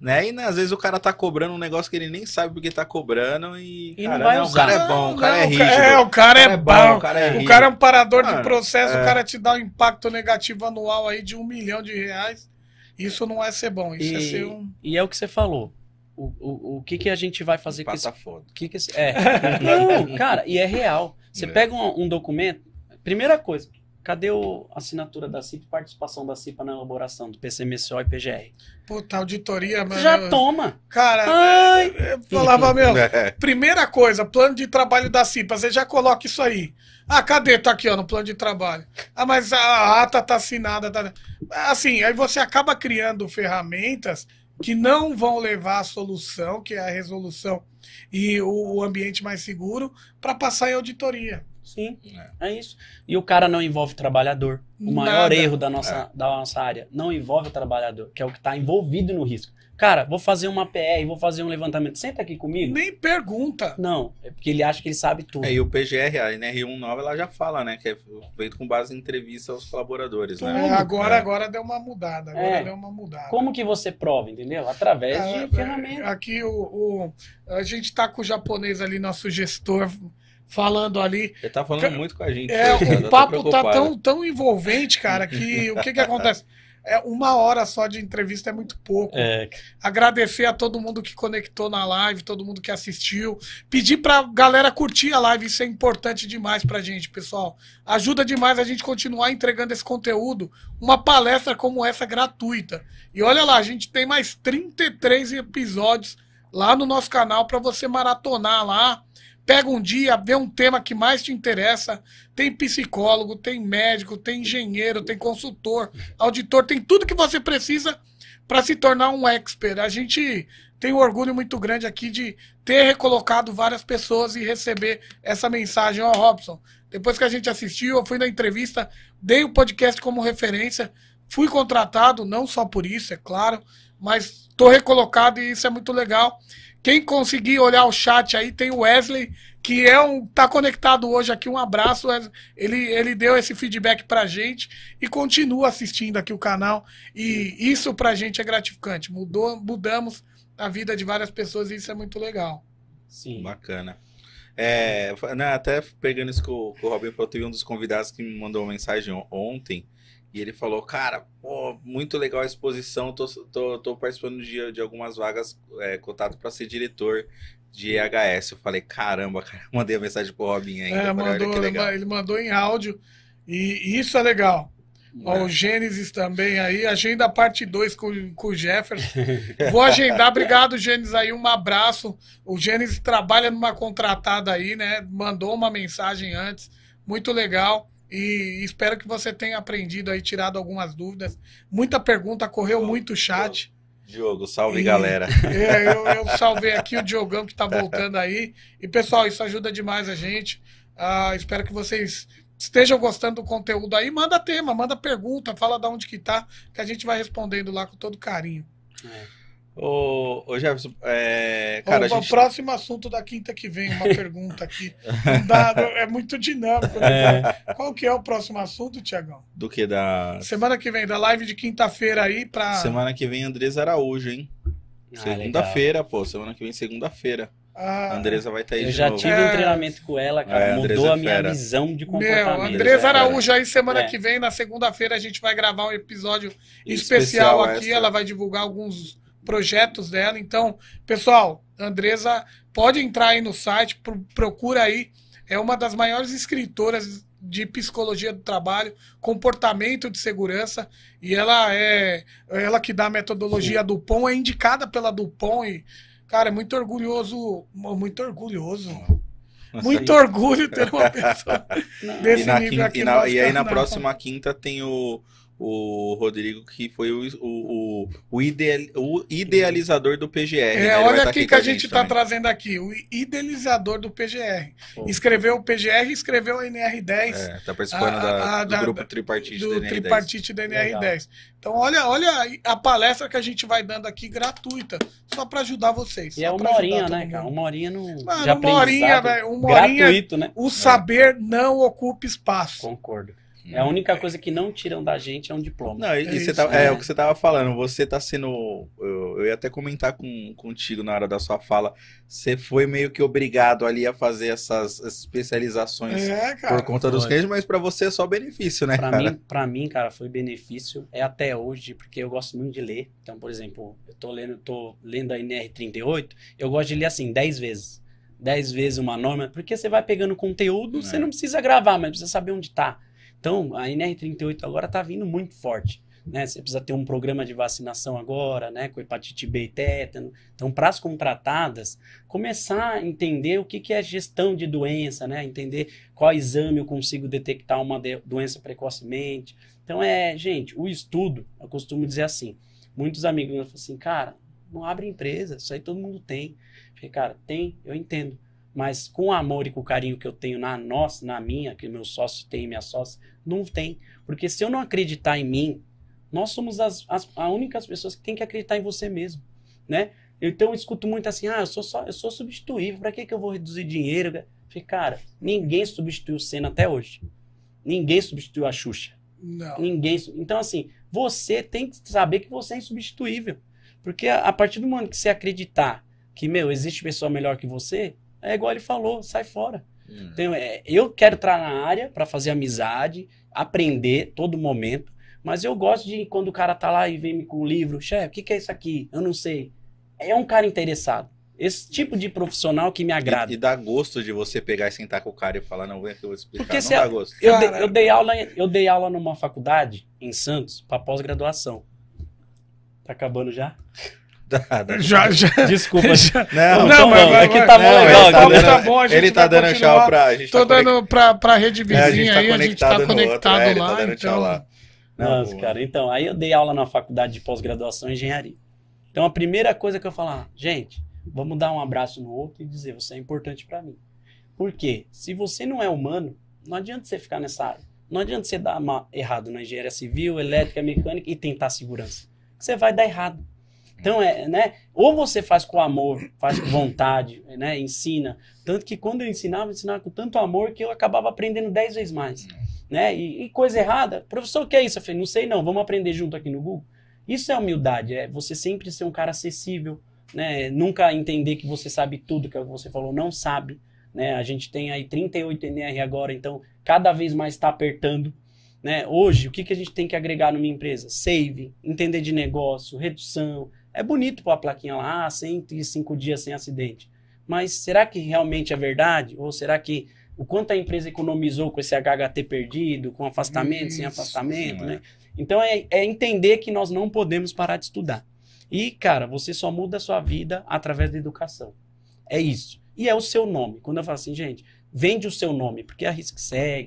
né? E né, às vezes o cara tá cobrando um negócio que ele nem sabe porque tá cobrando e, e cara, não não, o cara é bom, o cara é não, é rígido. É, o cara, é, é bom, o cara é, o cara é um parador de ah, processo, o é. cara te dá um impacto negativo anual aí de um milhão de reais. Isso não é ser bom, isso e, é ser um... E é o que você falou. O, o, o que, que a gente vai fazer com isso? Foda. Que que é. não, cara, e é real. Você pega um, um documento, primeira coisa, Cadê o, a assinatura da CIP, participação da CIPA na elaboração do PCMSO e PGR? Puta, auditoria, mano. Já toma. Cara, Ai. É, é, eu falava, meu, é. primeira coisa, plano de trabalho da CIPA, você já coloca isso aí. Ah, cadê? Tá aqui, ó, no plano de trabalho. Ah, mas a ata tá assinada. Tá... Assim, aí você acaba criando ferramentas que não vão levar a solução, que é a resolução e o ambiente mais seguro, para passar em auditoria. Sim, é. é. isso. E o cara não envolve o trabalhador. O maior Nada. erro da nossa, é. da nossa área não envolve o trabalhador, que é o que está envolvido no risco. Cara, vou fazer uma PR, vou fazer um levantamento. Senta aqui comigo. Nem pergunta. Não, é porque ele acha que ele sabe tudo. É, e o PGR, a NR19, ela já fala, né? Que é feito com base em entrevista aos colaboradores, né? É, tudo. né? agora, é. agora deu uma mudada. Agora é. deu uma mudada. Como que você prova, entendeu? Através é, de ferramentas. Aqui o, o, a gente tá com o japonês ali, nosso gestor, falando ali. Ele tá falando muito com a gente. É, tá o papo tá tão, tão envolvente, cara, que o que que acontece? É, uma hora só de entrevista é muito pouco. É. Agradecer a todo mundo que conectou na live, todo mundo que assistiu. Pedir pra galera curtir a live, isso é importante demais pra gente, pessoal. Ajuda demais a gente continuar entregando esse conteúdo, uma palestra como essa gratuita. E olha lá, a gente tem mais 33 episódios lá no nosso canal para você maratonar lá Pega um dia, vê um tema que mais te interessa. Tem psicólogo, tem médico, tem engenheiro, tem consultor, auditor, tem tudo que você precisa para se tornar um expert. A gente tem um orgulho muito grande aqui de ter recolocado várias pessoas e receber essa mensagem. Ó, oh, Robson, depois que a gente assistiu, eu fui na entrevista, dei o podcast como referência, fui contratado, não só por isso, é claro, mas estou recolocado e isso é muito legal. Quem conseguir olhar o chat aí, tem o Wesley, que é um tá conectado hoje aqui. Um abraço, Wesley. Ele, ele deu esse feedback pra gente e continua assistindo aqui o canal. E isso pra gente é gratificante. Mudou, mudamos a vida de várias pessoas e isso é muito legal. Sim. Bacana. É, né, até pegando isso que o, que o Robin falou, teve um dos convidados que me mandou uma mensagem ontem e ele falou, cara, pô, muito legal a exposição, tô, tô, tô participando de, de algumas vagas, é, contato para ser diretor de EHS. Eu falei, caramba, cara, mandei a mensagem pro Robin ainda. É, mandou, legal. ele mandou em áudio, e isso é legal. o é. Gênesis também aí, agenda parte 2 com, com o Jefferson. Vou agendar, obrigado Gênesis aí, um abraço. O Gênesis trabalha numa contratada aí, né? Mandou uma mensagem antes, muito legal. E espero que você tenha aprendido aí, tirado algumas dúvidas. Muita pergunta, correu muito chat. Diogo, salve e, galera. É, eu, eu, salvei aqui o Diogão que tá voltando aí. E pessoal, isso ajuda demais a gente. Uh, espero que vocês estejam gostando do conteúdo aí. Manda tema, manda pergunta, fala de onde que tá, que a gente vai respondendo lá com todo carinho. É. Ô, ô Jefferson, é, cara, o, gente... o, tá- próximo assunto da quinta que vem, uma pergunta aqui. é muito dinâmico. Né? É. Qual que é o próximo assunto, Tiagão? Do que da... Semana que vem, da live de quinta-feira aí pra... Semana que vem, Andres Araújo, hein? Ah, segunda-feira, pô. Semana que vem, segunda-feira. Ah, a Andresa vai estar tá aí Eu já novo. tive é... um treinamento com ela, cara. É, mudou é a minha visão de comportamento. Meu, Andresa é Araújo aí semana é. que vem, na segunda-feira, a gente vai gravar um episódio especial, especial aqui. Extra. Ela vai divulgar alguns projetos dela. Então, pessoal, Andresa pode entrar aí no site, procura aí. É uma das maiores escritoras de psicologia do trabalho, comportamento de segurança, e ela é ela que dá a metodologia do POM, é indicada pela Dupont e cara, é muito orgulhoso, muito orgulhoso. Nossa, muito aí. orgulho ter uma pessoa desse e nível aqui. E, na, e aí na próxima quinta tem o o Rodrigo, que foi o, o, o, ideal, o idealizador do PGR. Né? É, né? olha tá aqui que a gente está trazendo aqui, o idealizador do PGR. Pô. Escreveu o PGR escreveu a NR10. É, tá participando a, da, a, do da, grupo tripartite do da NR10. Tripartite da NR10. Legal. Então, olha, olha a palestra que a gente vai dando aqui gratuita, só para ajudar vocês. E é uma horinha, né, cara? Uma horinha no. Mano, uma horinha, velho. Uma horinha. Gratuito, né? O saber é. não ocupa espaço. Concordo. É a uhum. única coisa que não tiram da gente é um diploma. Não, e, é, tá, isso, tá, é, o que você tava falando, você está sendo. Eu, eu, ia até comentar com, contigo na hora da sua fala. Você foi meio que obrigado ali a fazer essas, especializações é, cara, por conta foi. dos clientes, mas para você é só benefício, né, Para cara? Mim, mim, cara, foi benefício. É até hoje, porque eu gosto muito de ler. Então, por exemplo, eu tô lendo, tô lendo a NR38, eu gosto de ler assim, 10 vezes. 10 vezes uma norma, porque você vai pegando conteúdo, é. você não precisa gravar, mas precisa saber onde está. Então, a NR38 agora está vindo muito forte. Né? Você precisa ter um programa de vacinação agora, né? Com hepatite B e tétano. Então, para as contratadas, começar a entender o que, que é gestão de doença, né? Entender qual exame eu consigo detectar uma doença precocemente. Então, é, gente, o estudo, eu costumo dizer assim, muitos amigos me falam assim, cara, não abre empresa, isso aí todo mundo tem. Eu falei, cara, tem, eu entendo mas com o amor e com o carinho que eu tenho na nossa, na minha, que meu sócio tem, minha sócia, não tem. Porque se eu não acreditar em mim, nós somos as, as, as únicas pessoas que tem que acreditar em você mesmo, né? Então eu escuto muito assim, ah, eu sou só, eu sou substituível, para que que eu vou reduzir dinheiro? falei, cara, ninguém substituiu o Senna até hoje. Ninguém substituiu a Xuxa. Não. Ninguém. Então assim, você tem que saber que você é insubstituível. Porque a, a partir do momento que você acreditar que, meu, existe pessoa melhor que você, é igual ele falou, sai fora. Hum. Então, é, eu quero entrar na área para fazer amizade, aprender todo momento, mas eu gosto de quando o cara tá lá e vem com um livro, chefe, o que, que é isso aqui? Eu não sei. É um cara interessado. Esse tipo de profissional que me agrada. E, e, dá gosto de você pegar e sentar com o cara e falar, não, vem que eu vou explicar. Porque não dá a, gosto. Eu, de, eu, dei aula, eu dei aula numa faculdade em Santos para pós-graduação. Tá acabando já? já, já, Desculpa. Já, não, não, não, tá mas, aqui é tá bom, é legal. Tá dando, tá bom, a gente ele tá dando tchau pra. gente tô tá dando pra, pra rede é, vizinha é, aí, a gente tá aí, conectado, gente tá conectado outro, lá. É, tá então... lá. Nossa, cara, então, aí eu dei aula na faculdade de pós-graduação em engenharia. Então a primeira coisa que eu falar, gente, vamos dar um abraço no outro e dizer, você é importante para mim. Por quê? Se você não é humano, não adianta você ficar nessa área. Não adianta você dar errado na engenharia civil, elétrica, mecânica e tentar segurança. Você vai dar errado. Então, é, né? Ou você faz com amor, faz com vontade, né? Ensina. Tanto que quando eu ensinava, eu ensinava com tanto amor que eu acabava aprendendo dez vezes mais. Né? E, e coisa errada, professor, o que é isso? Eu falei, não sei não, vamos aprender junto aqui no Google. Isso é humildade, é você sempre ser um cara acessível, né? Nunca entender que você sabe tudo, que é você falou, não sabe. Né? A gente tem aí 38 NR agora, então cada vez mais está apertando. Né? Hoje, o que, que a gente tem que agregar numa empresa? Save, entender de negócio, redução, é bonito pôr a plaquinha lá, 105 dias sem acidente. Mas será que realmente é verdade? Ou será que o quanto a empresa economizou com esse HHT perdido, com afastamento, Isso, sem afastamento, sim, né? É. Então é, é entender que nós não podemos parar de estudar. E, cara, você só muda a sua vida através da educação. É isso. E é o seu nome. Quando eu falo assim, gente, vende o seu nome, porque a Risk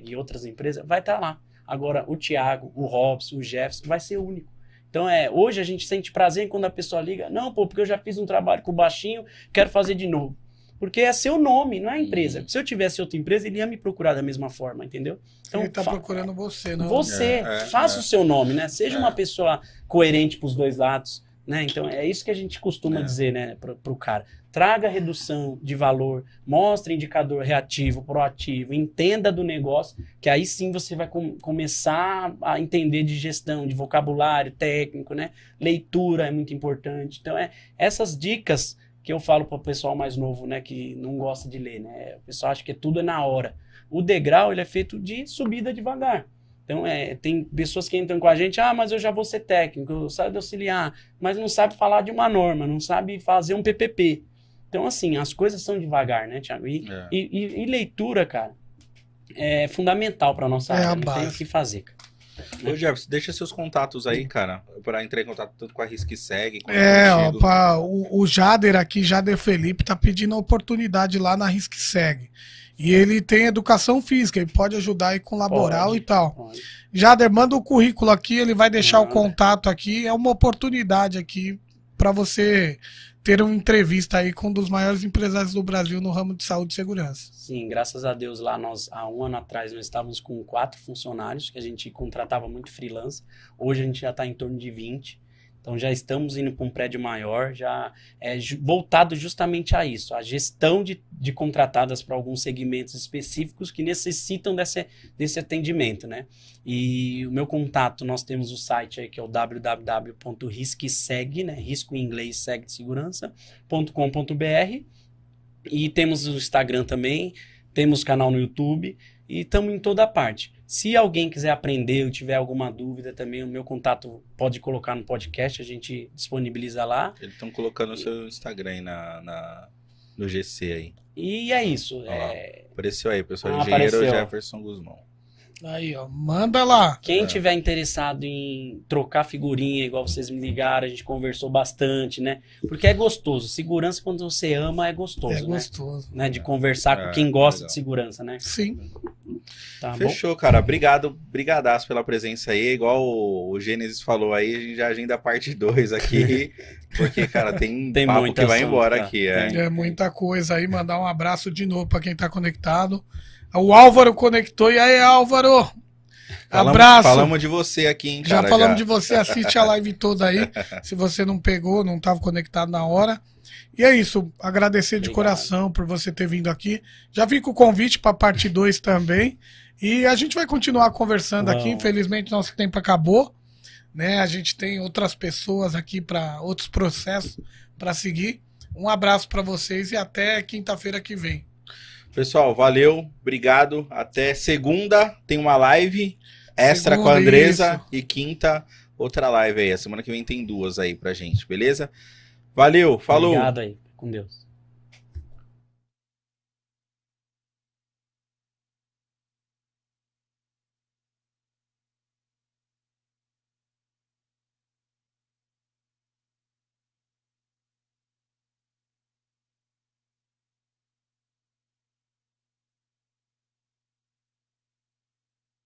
e outras empresas, vai estar tá lá. Agora, o Thiago, o Robson, o Jefferson, vai ser único. Então, é, hoje a gente sente prazer quando a pessoa liga, não, pô, porque eu já fiz um trabalho com o baixinho, quero fazer de novo. Porque é seu nome, não é a empresa. Uhum. Se eu tivesse outra empresa, ele ia me procurar da mesma forma, entendeu? Então, ele está procurando você, não? Né? Você, é, é, faça é. o seu nome, né? Seja é. uma pessoa coerente para os dois lados. Né? Então é isso que a gente costuma é. dizer né, para o cara traga redução de valor, mostre indicador reativo, proativo, entenda do negócio, que aí sim você vai com, começar a entender de gestão, de vocabulário técnico, né? Leitura é muito importante. Então, é essas dicas que eu falo para o pessoal mais novo, né, que não gosta de ler, né? O pessoal acha que é tudo é na hora. O degrau, ele é feito de subida devagar. Então, é, tem pessoas que entram com a gente, ah, mas eu já vou ser técnico, eu saio de auxiliar, mas não sabe falar de uma norma, não sabe fazer um PPP. Então, assim, as coisas são devagar, né, Tiago? E, é. e, e, e, leitura, cara, é fundamental para nossa é área. tem o que fazer, cara. Né? Ô, Jefferson, deixa seus contatos aí, cara, para entrar em contato tanto com a Risque Segue. é, o, o, Jader aqui, Jader Felipe, tá pedindo oportunidade lá na Risque Segue. E ele tem educação física, ele pode ajudar aí com laboral pode, e tal. Pode. Jader, manda o currículo aqui, ele vai deixar o contato aqui. É uma oportunidade aqui para você ter uma entrevista aí com um dos maiores empresários do Brasil no ramo de saúde e segurança. Sim, graças a Deus lá nós, há um ano atrás, nós estávamos com quatro funcionários, que a gente contratava muito freelance. Hoje a gente já está em torno de 20. Então já estamos indo para um prédio maior, já é voltado justamente a isso, a gestão de, de contratadas para alguns segmentos específicos que necessitam desse, desse atendimento, né? E o meu contato, nós temos o site aí que é o www.riskseg, né? Risco em inglês, segue de segurança.com.br e temos o Instagram também, temos canal no YouTube e estamos em toda parte. Se alguém quiser aprender ou tiver alguma dúvida também, o meu contato pode colocar no podcast, a gente disponibiliza lá. Eles estão colocando e... o seu Instagram aí na, na, no GC aí. E é isso. É... Apareceu aí, pessoal. Ah, engenheiro apareceu. Jefferson Guzmão. Aí, ó, manda lá. Quem é. tiver interessado em trocar figurinha, igual vocês me ligaram, a gente conversou bastante, né? Porque é gostoso. Segurança, quando você ama, é gostoso. É né? gostoso. Né? De é. conversar é, com quem gosta de segurança, né? Sim. Tá Fechou, bom? cara. Obrigado, brigadaço pela presença aí. Igual o, Gênesis falou aí, a gente já agenda a parte 2 aqui. porque, cara, tem, tem papo que vai embora tá? aqui. É. é. muita coisa aí. Mandar um abraço de novo para quem tá conectado. O Álvaro conectou. E aí, Álvaro? Abraço. Falamos de você aqui, hein, cara, já falamos já. de você. Assiste a live toda aí. se você não pegou, não estava conectado na hora. E é isso. Agradecer Obrigado. de coração por você ter vindo aqui. Já com o convite para parte 2 também. E a gente vai continuar conversando não. aqui. Infelizmente, nosso tempo acabou. Né? A gente tem outras pessoas aqui para outros processos para seguir. Um abraço para vocês e até quinta-feira que vem. Pessoal, valeu, obrigado. Até segunda tem uma live extra segunda, com a Andresa isso. e quinta outra live aí. A semana que vem tem duas aí pra gente, beleza? Valeu, falou. Obrigado aí, com Deus.